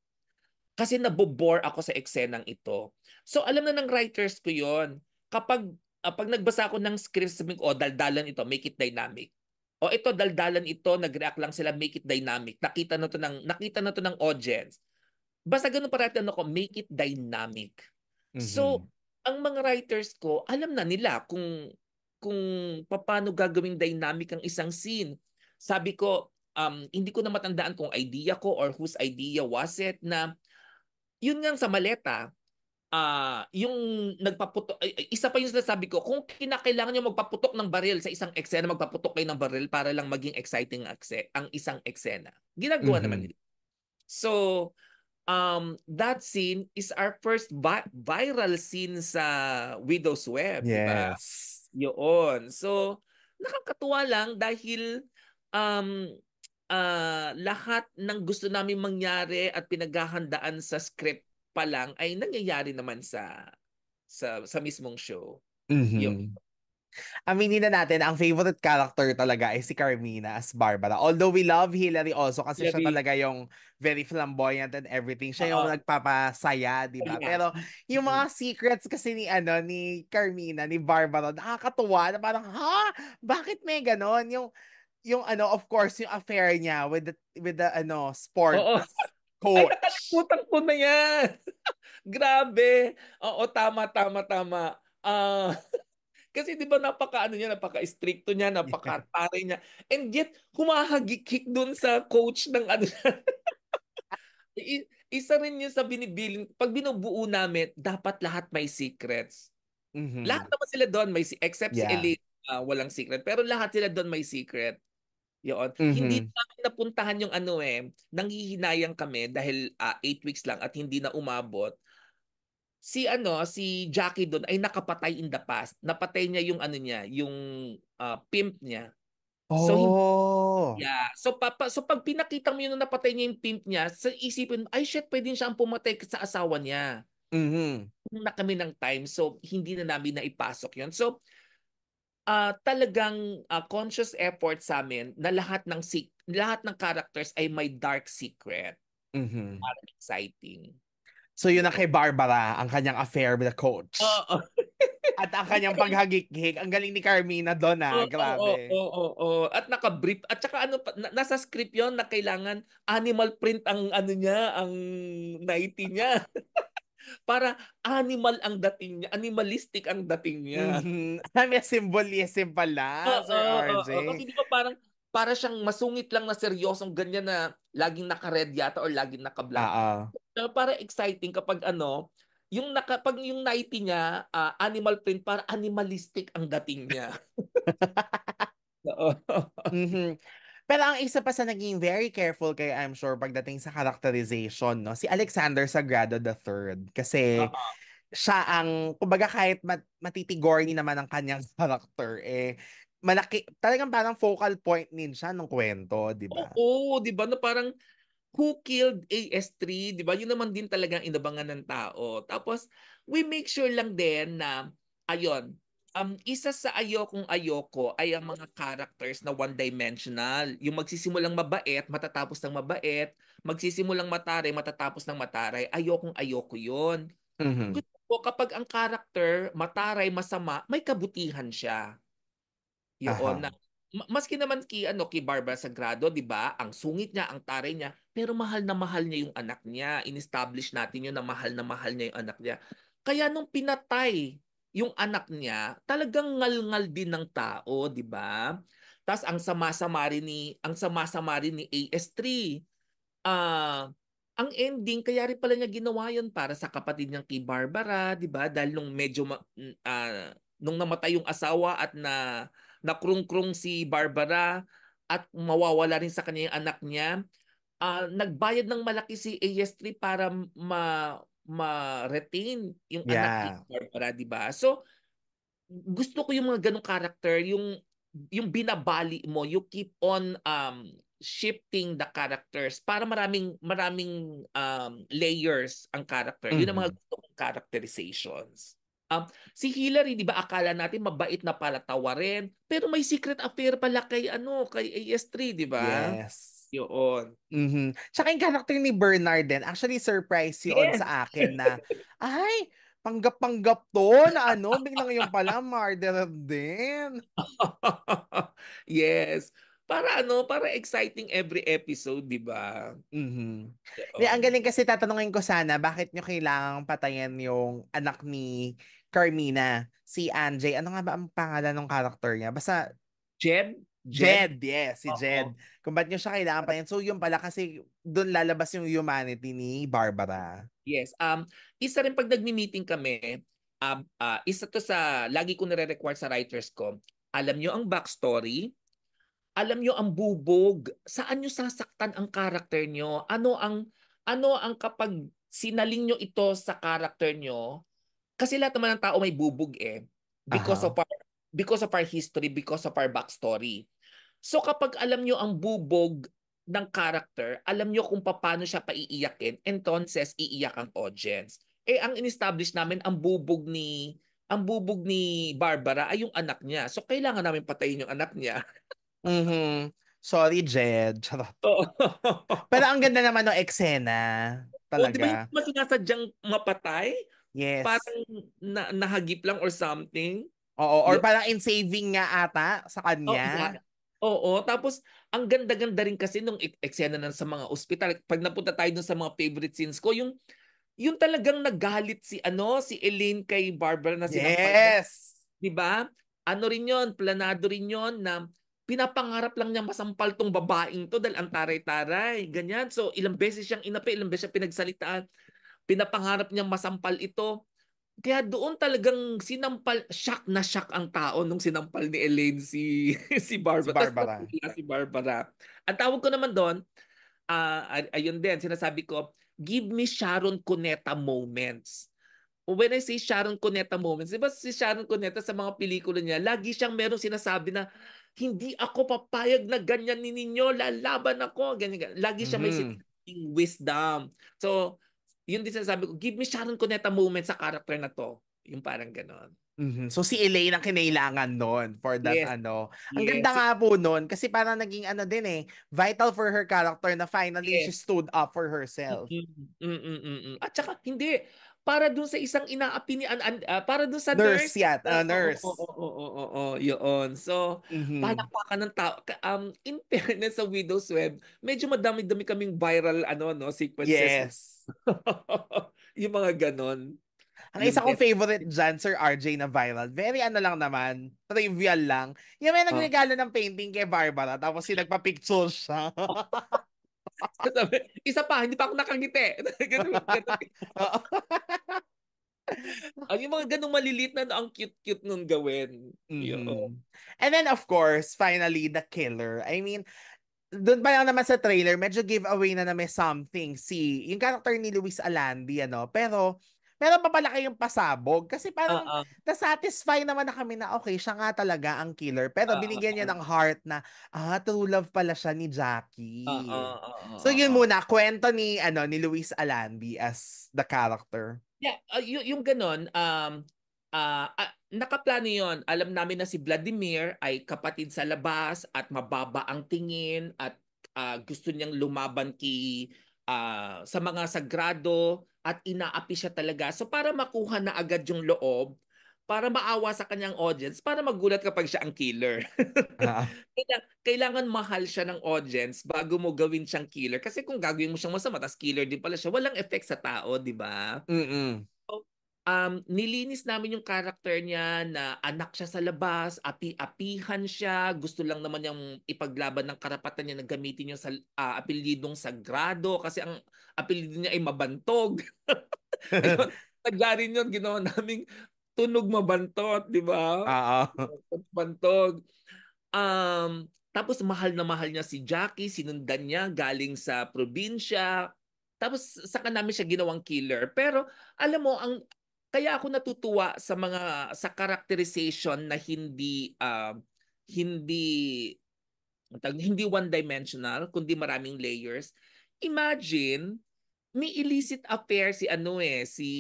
Kasi nabobore ako sa eksenang ito. So alam na ng writers ko yon Kapag uh, pag nagbasa ako ng script, sabi ko, oh, daldalan ito, make it dynamic. O ito, daldalan ito, nag-react lang sila, make it dynamic. Nakita na to ng, nakita na to ng audience. Basta ganun parati ano ko, make it dynamic. Mm-hmm. So, ang mga writers ko, alam na nila kung kung paano gagawing dynamic ang isang scene. Sabi ko, um, hindi ko na matandaan kung idea ko or whose idea was it na yun nga sa maleta, uh, yung nagpaputok, isa pa yung sinasabi ko, kung kinakailangan nyo magpaputok ng baril sa isang eksena, magpaputok kayo ng baril para lang maging exciting ang isang eksena. Ginagawa mm-hmm. naman nila. So, um, that scene is our first vi- viral scene sa Widow's Web. Yes. Diba? Yun. So, nakakatuwa lang dahil um, uh, lahat ng gusto namin mangyari at pinaghahandaan sa script pa lang ay nangyayari naman sa sa, sa mismong show. Mm-hmm. Yun aminin na natin, ang favorite character talaga ay si Carmina as Barbara. Although we love Hillary also kasi Hillary. siya talaga yung very flamboyant and everything. Siya yung Uh-oh. nagpapasaya, di ba? Pero yung mga secrets kasi ni ano ni Carmina, ni Barbara, nakakatuwa na parang, ha? Bakit may ganon? Yung yung ano, of course, yung affair niya with the, with the ano, sports. Oo. (laughs) coach. Ay, nakalimutan ko na yan. (laughs) Grabe. Oo, tama, tama, tama. Uh, (laughs) Kasi 'di ba napaka ano niya, napaka-stricto niya, napaka-tare niya. And yet humahagik doon sa coach ng ano (laughs) Isa rin yun sa binibiling, pag binubuo namin, dapat lahat may secrets. Mm-hmm. Lahat naman sila doon may except yeah. si Elite uh, walang secret. Pero lahat sila doon may secret. Yun. Mm-hmm. Hindi namin napuntahan yung ano eh, nanghihinayang kami dahil 8 uh, ah, weeks lang at hindi na umabot si ano si Jackie doon ay nakapatay in the past. Napatay niya yung ano niya, yung uh, pimp niya. Oh. So yeah. So papa so pag pinakita mo yun na napatay niya yung pimp niya, sa isipin ay shit, pwedeng siya ang pumatay sa asawa niya. Mhm. Na kami ng time, so hindi na namin naipasok yun. So uh, talagang uh, conscious effort sa amin na lahat ng lahat ng characters ay may dark secret. Mhm. hmm Para exciting. So yun na kay Barbara, ang kanyang affair with the coach. Oo. (laughs) At ang kanyang paghagikik. Ang galing ni Carmina doon ah. Grabe. Oo, oh, oo, oh, oo. At naka-brief. At saka ano, na, nasa script yon na kailangan animal print ang ano niya, ang nighty niya. (laughs) para animal ang dating niya, animalistic ang dating niya. Mm-hmm. (laughs) May symbolism pala, Oo, oo, oh, RJ. Kasi di ba parang para siyang masungit lang na seryosong ganyan na laging naka-red yata or laging naka-black. Uh-uh. Para exciting kapag ano, yung naka, pag yung nighty niya, uh, animal print, para animalistic ang dating niya. (laughs) mm-hmm. Pero ang isa pa sa naging very careful kay I'm sure pagdating sa characterization, no, si Alexander Sagrado III. Kasi uh-huh. siya ang, kumbaga kahit mat- matitigorny naman ang kanyang character, (laughs) eh, malaki, talagang parang focal point din siya ng kwento, di ba? Oo, oo di ba? No, parang, who killed AS3? Di ba? Yun naman din talagang inabangan ng tao. Tapos, we make sure lang din na, ayun, um, isa sa ayokong ayoko ay ang mga characters na one-dimensional. Yung magsisimulang mabait, matatapos ng mabait, magsisimulang mataray, matatapos ng mataray. Ayokong ayoko yun. Mm-hmm. kapag ang character, mataray, masama, may kabutihan siya. Yun. Na, maski naman ki ano ki Barbara Sagrado, 'di ba? Ang sungit niya, ang tare niya, pero mahal na mahal niya yung anak niya. In-establish natin yun na mahal na mahal niya yung anak niya. Kaya nung pinatay yung anak niya, talagang ngalngal din ng tao, 'di ba? Tas ang sama-sama rin ni ang sama-sama rin ni AS3. Ah, uh, ang ending kaya rin pala niya ginawa yun para sa kapatid niyang kay Barbara, 'di ba? Dahil nung medyo uh, nung namatay yung asawa at na nakrungkrung si Barbara at mawawala rin sa kanya yung anak niya. Uh, nagbayad ng malaki si AS3 para ma ma-retain yung yeah. anak ni Barbara, di ba? So, gusto ko yung mga ganong character, yung yung binabali mo, you keep on um shifting the characters para maraming maraming um layers ang character. Mm-hmm. Yun ang mga gusto kong characterizations. Um, si Hillary, 'di ba, akala natin mabait na pala tawarin, pero may secret affair pala kay ano, kay AS3, 'di ba? Yes. Yun. Mm-hmm. Tsaka yung character ni Bernard din, actually surprise yun yes. sa akin na, ay, panggap-panggap to na ano, biglang yung pala, murderer din. (laughs) yes para ano, para exciting every episode, di ba? Mm-hmm. So, ang galing kasi tatanungin ko sana, bakit nyo kailangang patayin yung anak ni Carmina, si Anjay, ano nga ba ang pangalan ng character niya? Basta Jed? Jed, Jed yes, si Uh-oh. Jed. Kung ba't niya siya kailangan pa yan. So yun pala kasi doon lalabas yung humanity ni Barbara. Yes. Um, isa rin pag nagmi-meeting kami, um, uh, isa to sa lagi ko nire-require sa writers ko, alam nyo ang backstory, alam nyo ang bubog, saan nyo sasaktan ang character nyo, ano ang ano ang kapag sinaling nyo ito sa character nyo, kasi lahat naman ng tao may bubog eh because uh-huh. of our because of our history, because of our backstory. So kapag alam nyo ang bubog ng character, alam nyo kung paano siya paiiyakin, entonces iiyak ang audience. Eh ang inestablish namin ang bubog ni ang bubog ni Barbara ay yung anak niya. So kailangan namin patayin yung anak niya. (laughs) mhm. Sorry, Jed. (laughs) Pero ang ganda naman ng eksena. Talaga. O, oh, di ba yung masinasadyang mapatay? Yes. Parang na, nahagip lang or something. Oo, or parang in saving nga ata sa kanya. Oo, Oo, tapos ang ganda-ganda rin kasi nung eksena ng sa mga ospital. Pag napunta tayo dun sa mga favorite scenes ko, yung yung talagang nagalit si ano, si Elaine kay Barbara na sinampal. Yes. 'Di ba? Ano rin 'yon, planado rin 'yon na pinapangarap lang niya masampal tong babaeng to dahil ang taray-taray, ganyan. So ilang beses siyang inapi, ilang beses siya pinagsalitaan. Pinapangarap niyang masampal ito. Kaya doon talagang sinampal, shock na shock ang tao nung sinampal ni Elaine si, (laughs) si Barbara. Si Barbara. si Barbara. Ang tawag ko naman doon, uh, ayun din, sinasabi ko, give me Sharon Cuneta moments when I say Sharon Cuneta moments, di ba si Sharon Cuneta sa mga pelikula niya, lagi siyang merong sinasabi na, hindi ako papayag na ganyan ni ninyo, lalaban ako, ganyan, ganyan. Lagi siya mm-hmm. may sinasabi wisdom. So, yun din sinasabi ko, give me Sharon Cuneta moment sa character na to. Yung parang ganon. Mm-hmm. So si Elaine ang kinailangan noon for that yes. ano. Ang yes. ganda nga po noon kasi parang naging ano din eh, vital for her character na finally yes. she stood up for herself. Mm-mm. Mm-mm. At saka hindi, para doon sa isang inaapi ni an, uh, para doon sa nurse. Nurse yat, uh, nurse. Oo, oo, oo, oo, oo, yun. So, mm-hmm. palakpakan ng tao. Um, in (laughs) fairness sa Widow's Web, medyo madami-dami kaming viral ano, no, sequences. Yes. (laughs) yung mga ganon. Ang isa kong favorite dyan, Sir RJ na viral, very ano lang naman, trivial lang. Yung may oh. nagregalo ng painting kay Barbara, tapos yung nagpa-picture siya. (laughs) Isa pa, hindi pa ako nakangiti. (laughs) ganun, ganun. Ang yung mga ganong malilit na ang cute-cute nun gawin. Mm. You know? And then of course, finally, the killer. I mean, doon pa lang naman sa trailer, medyo giveaway na na may something si yung character ni Luis Alandi, ano? Pero meron pa pala kayong pasabog. Kasi parang uh-uh. na-satisfy naman na kami na okay, siya nga talaga ang killer. Pero uh-uh. binigyan niya ng heart na, ah, true love pala siya ni Jackie. Uh-uh. Uh-uh. So yun muna, kwento ni, ano, ni Luis Alambi as the character. Yeah, uh, ah, y- yung ganun, um, uh, uh, nakaplano yon alam namin na si Vladimir ay kapatid sa labas at mababa ang tingin at uh, gusto niyang lumaban kay uh, sa mga sagrado at inaapi siya talaga. So para makuha na agad yung loob, para maawa sa kanyang audience, para magulat kapag siya ang killer. (laughs) Ah, ah. Kailangan mahal siya ng audience bago mo gawin siyang killer. Kasi kung gagawin mo siyang masama, tas killer din pala siya, walang effect sa tao, di ba? mm um, nilinis namin yung character niya na anak siya sa labas, api-apihan siya, gusto lang naman niyang ipaglaban ng karapatan niya na gamitin yung ah, sa, uh, apelidong sagrado kasi ang apelido niya ay mabantog. (laughs) Ayun, taglarin (laughs) yun, ginawa naming tunog mabantot, di ba? Oo. Mabantog. Um, tapos mahal na mahal niya si Jackie, sinundan niya galing sa probinsya. Tapos saka namin siya ginawang killer. Pero alam mo, ang kaya ako natutuwa sa mga sa characterization na hindi uh, hindi hindi one-dimensional kundi maraming layers. Imagine may illicit affair si ano eh si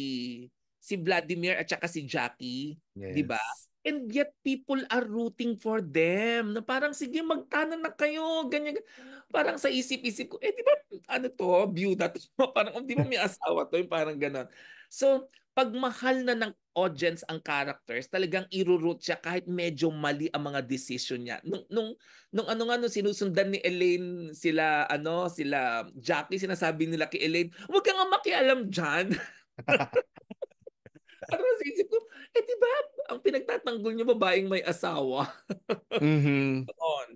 si Vladimir at saka si Jackie, yes. 'di ba? And yet people are rooting for them. Na parang sige magtanan na kayo, ganyan. Parang sa isip-isip ko, eh 'di ba ano to, byuda to. (laughs) parang oh, 'di ba may asawa to, yung parang ganon. So, pag mahal na ng audience ang characters, talagang iruroot siya kahit medyo mali ang mga decision niya. Nung, nung, nung ano nga, nung sinusundan ni Elaine sila, ano, sila Jackie, sinasabi nila kay Elaine, huwag kang makialam dyan. At (laughs) isip ko, eh di ba, ang pinagtatanggol niyo babaeng may asawa. mm-hmm. On.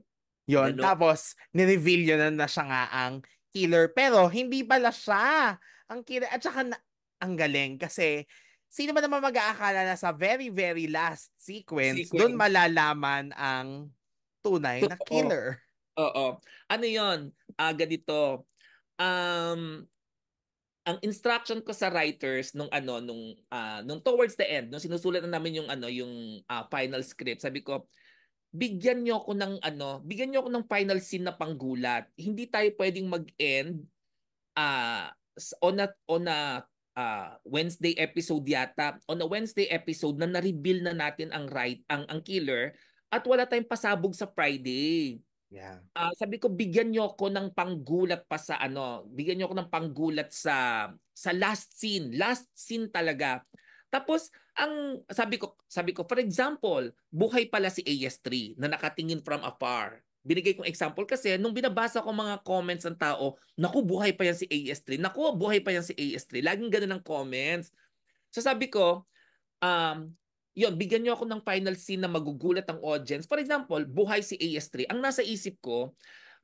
Yun. Ano? Tapos, nireveal yun na, na siya nga ang killer. Pero, hindi pala siya ang killer. At saka, ang galing kasi sino man naman mag-aakala na sa very very last sequence, sequence. doon malalaman ang tunay na killer. Oo. Ano 'yon? Uh, ah, ganito. Um ang instruction ko sa writers nung ano nung uh, nung towards the end, nung sinusulat na namin yung ano yung uh, final script, sabi ko bigyan niyo ako ng ano, bigyan niyo ako ng final scene na panggulat. Hindi tayo pwedeng mag-end uh, on a on a uh, Wednesday episode yata on a Wednesday episode na na-reveal na natin ang right ang ang killer at wala tayong pasabog sa Friday. Yeah. Uh, sabi ko bigyan niyo ako ng panggulat pa sa ano, bigyan niyo ako ng panggulat sa sa last scene, last scene talaga. Tapos ang sabi ko, sabi ko for example, buhay pala si AS3 na nakatingin from afar binigay kong example kasi nung binabasa ko mga comments ng tao, naku, buhay pa yan si AS3. Naku, buhay pa yan si AS3. Laging ganun ang comments. So sabi ko, um, yun, bigyan nyo ako ng final scene na magugulat ang audience. For example, buhay si AS3. Ang nasa isip ko,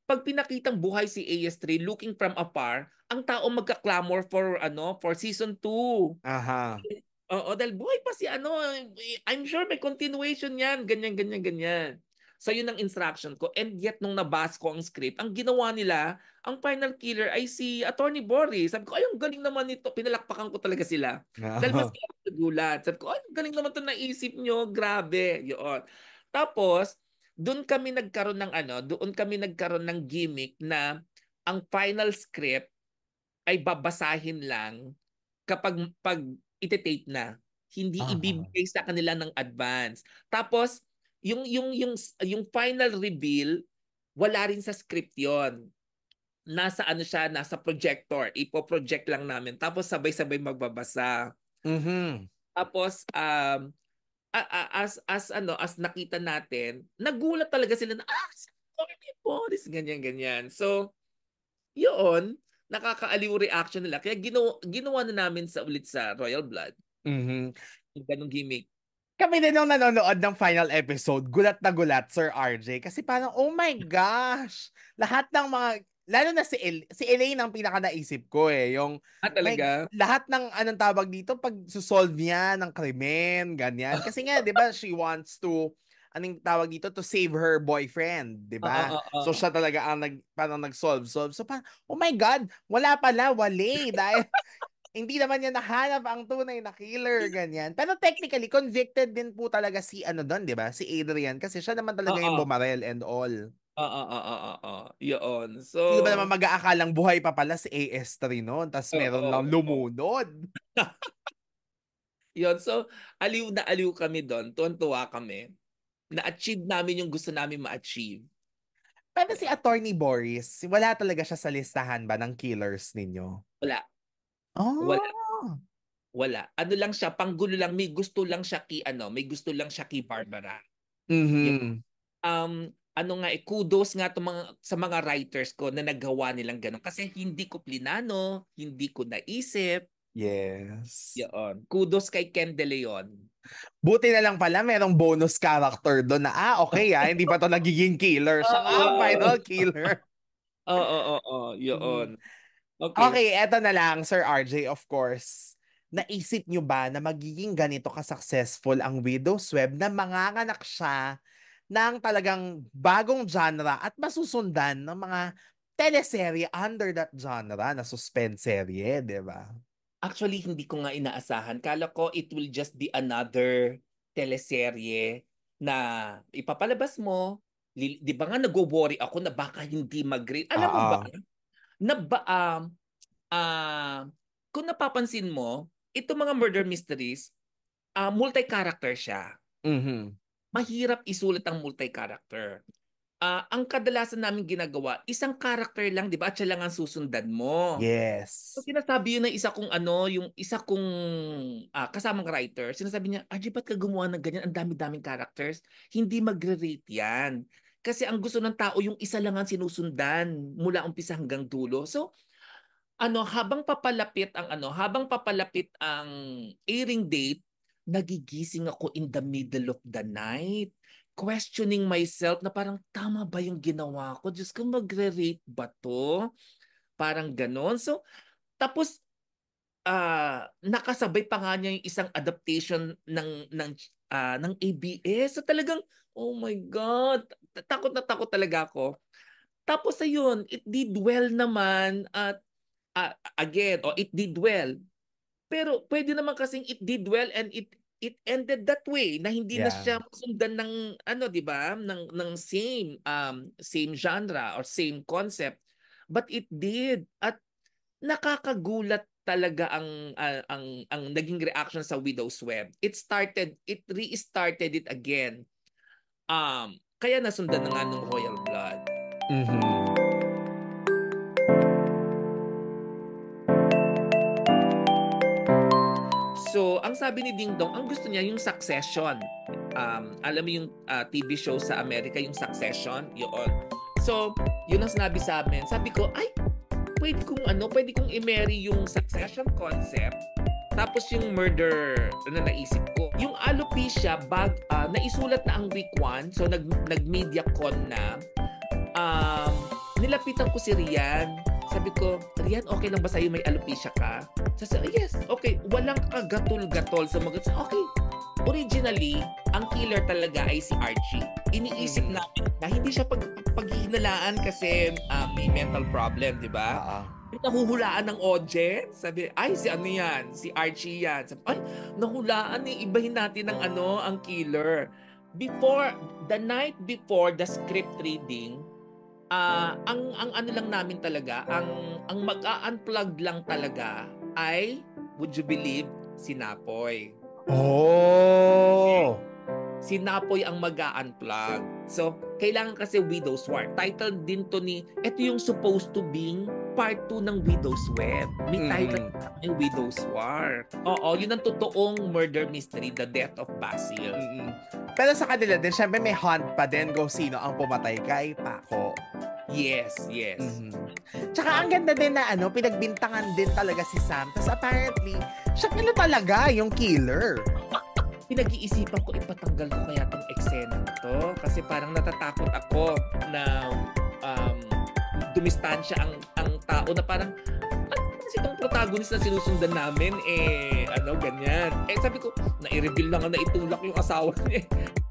pag pinakitang buhay si AS3 looking from afar, ang tao magka-clamor for ano, for season 2. Aha. Oo, dahil buhay pa si ano, eh, I'm sure may continuation 'yan, ganyan ganyan ganyan. So yun ang instruction ko. And yet nung nabas ko ang script, ang ginawa nila, ang final killer ay si Attorney Boris. Sabi ko, ay, galing naman nito. Pinalakpakan ko talaga sila. Oh. Dahil mas kaya Sabi ko, ay, galing naman ito naisip nyo. Grabe. Yun. Tapos, doon kami nagkaroon ng ano, doon kami nagkaroon ng gimmick na ang final script ay babasahin lang kapag pag ite-tape na. Hindi uh-huh. ibibigay sa kanila ng advance. Tapos, yung yung yung yung final reveal wala rin sa script 'yon. Nasa ano siya, nasa projector. Ipo-project lang namin. Tapos sabay-sabay magbabasa. Mm-hmm. Tapos um as as ano, as nakita natin, nagulat talaga sila na ah, Courtney Boris ganyan ganyan. So, 'yun, nakakaaliw reaction nila. Kaya ginawa, ginawa na namin sa ulit sa Royal Blood. Mm-hmm. Yung ganong gimmick. Kami din nung nanonood ng final episode, gulat na gulat, Sir RJ. Kasi parang, oh my gosh, lahat ng mga lalo na si El, si Elaine ang pinaka naisip ko eh, yung ah, talaga? May, lahat ng anong tawag dito pag susolve niya ng krimen, ganyan. Ah. Kasi nga, 'di ba, she wants to anong tawag dito to save her boyfriend, 'di ba? Uh, uh, uh, so siya talaga ang nag parang nag-solve solve. So parang, oh my god, wala pala wale (laughs) dahil hindi naman niya nahanap ang tunay na killer, ganyan. Pero technically, convicted din po talaga si ano doon, di ba? Si Adrian. Kasi siya naman talaga Uh-oh. yung bumarel and all. Oo, oo, oo, yun. So, Hindi ba naman mag-aakalang buhay pa pala si AS3 noon, tapos meron lang lumunod. (laughs) yun, so aliw na aliw kami doon, tuwan-tuwa kami. Na-achieve namin yung gusto namin ma-achieve. Pero si diba? Attorney Boris, wala talaga siya sa listahan ba ng killers ninyo? Wala, Oh. Wala. Ah. Wala. Ano lang siya, panggulo lang, may gusto lang siya kay ano, may gusto lang siya kay Barbara. Mm-hmm. Um, ano nga, eh, kudos nga to mga, sa mga writers ko na nagawa nilang ganun. Kasi hindi ko plinano, hindi ko naisip. Yes. Yun. Kudos kay Ken De Leon. Buti na lang pala merong bonus character doon na, ah, okay ah, hindi pa to nagiging killer. Siya, so, ah, final killer. (laughs) Oo, oo, oo, yun. Mm-hmm. Okay. okay, eto na lang, Sir RJ, of course. Naisip nyo ba na magiging ganito ka-successful ang Widow's Web na manganganak siya ng talagang bagong genre at masusundan ng mga teleserye under that genre na suspense serye, di ba? Actually, hindi ko nga inaasahan. Kala ko it will just be another teleserye na ipapalabas mo. Di ba nga nag-worry ako na baka hindi mag-rate. Alam uh-uh. mo ah. ba, na ba, um, uh, kung napapansin mo, itong mga murder mysteries, uh, multi-character siya. Mm-hmm. Mahirap isulat ang multi-character. Uh, ang kadalasan namin ginagawa, isang character lang, di ba? At siya lang ang susundan mo. Yes. So, sinasabi yun ng isa kong ano, yung isa kong uh, ah, kasamang writer, sinasabi niya, Archie, ba't ka gumawa ng ganyan? Ang dami-daming characters. Hindi magre-rate yan. Kasi ang gusto ng tao, yung isa lang ang sinusundan mula umpisa hanggang dulo. So, ano, habang papalapit ang ano, habang papalapit ang airing date, nagigising ako in the middle of the night questioning myself na parang tama ba yung ginawa ko? Diyos ko, magre-rate ba to? Parang ganon. So, tapos, uh, nakasabay pa nga niya yung isang adaptation ng, ng, uh, ng ABS. So talagang, oh my God, takot na takot talaga ako. Tapos ayun, it did well naman at uh, again, oh, it did well. Pero pwede naman kasing it did well and it it ended that way na hindi yeah. na siya sundan ng ano 'di ba ng ng same um same genre or same concept but it did at nakakagulat talaga ang uh, ang ang naging reaction sa Widow's Web it started it restarted it again um kaya nasundan na nga ng ah. royal blood. Mm-hmm. So, ang sabi ni Ding Dong, ang gusto niya yung Succession. Um, alam mo yung uh, ah, TV show sa Amerika, yung Succession, yun. So, yun ang sinabi sa amin. Sabi ko, ay, pwede kong ano, pwede kong i-marry yung Succession concept tapos yung murder na naisip ko. Yung alopecia, bag, uh, naisulat na ang week 1. So, nag, nag-media con na. Um, nilapitan ko si Rian. Sabi ko, Rian, okay lang ba sa'yo may alopecia ka? Sabi yes, okay. Walang kagatol-gatol sa so, mga... Okay, originally, ang killer talaga ay si Archie. Iniisip mm namin na hindi siya pag paghihinalaan kasi uh, may mental problem, di ba? Uh-huh. nahuhulaan ng audience, sabi, ay, si ano yan? Si Archie yan. Sabi, ay, nahulaan eh. Ibahin natin ang ano, ang killer. Before, the night before the script reading, uh, ang ang ano lang namin talaga, ang ang mag-unplug lang talaga ay would you believe si Napoy. Oh! Si Napoy ang mag unplug So, kailangan kasi widow's war. Title din to ni, ito yung supposed to being part 2 ng Widow's Web. May mm. title yung Widow's War. Oo, yun ang totoong murder mystery, The Death of Basil. Mm-mm. Pero sa kanila din, syempre may hunt pa din kung sino ang pumatay kay Paco. Yes, yes. Mm-hmm. Tsaka ang ganda din na ano, pinagbintangan din talaga si Sam. Tapos apparently, siya pala talaga yung killer. Pinag-iisipan ko ipatanggal ko kaya tong eksena to kasi parang natatakot ako na um, tumistansya ang ang tao na parang kasi ano itong protagonist na sinusundan namin, eh, ano, ganyan. Eh, sabi ko, na reveal lang na itulak yung asawa niya.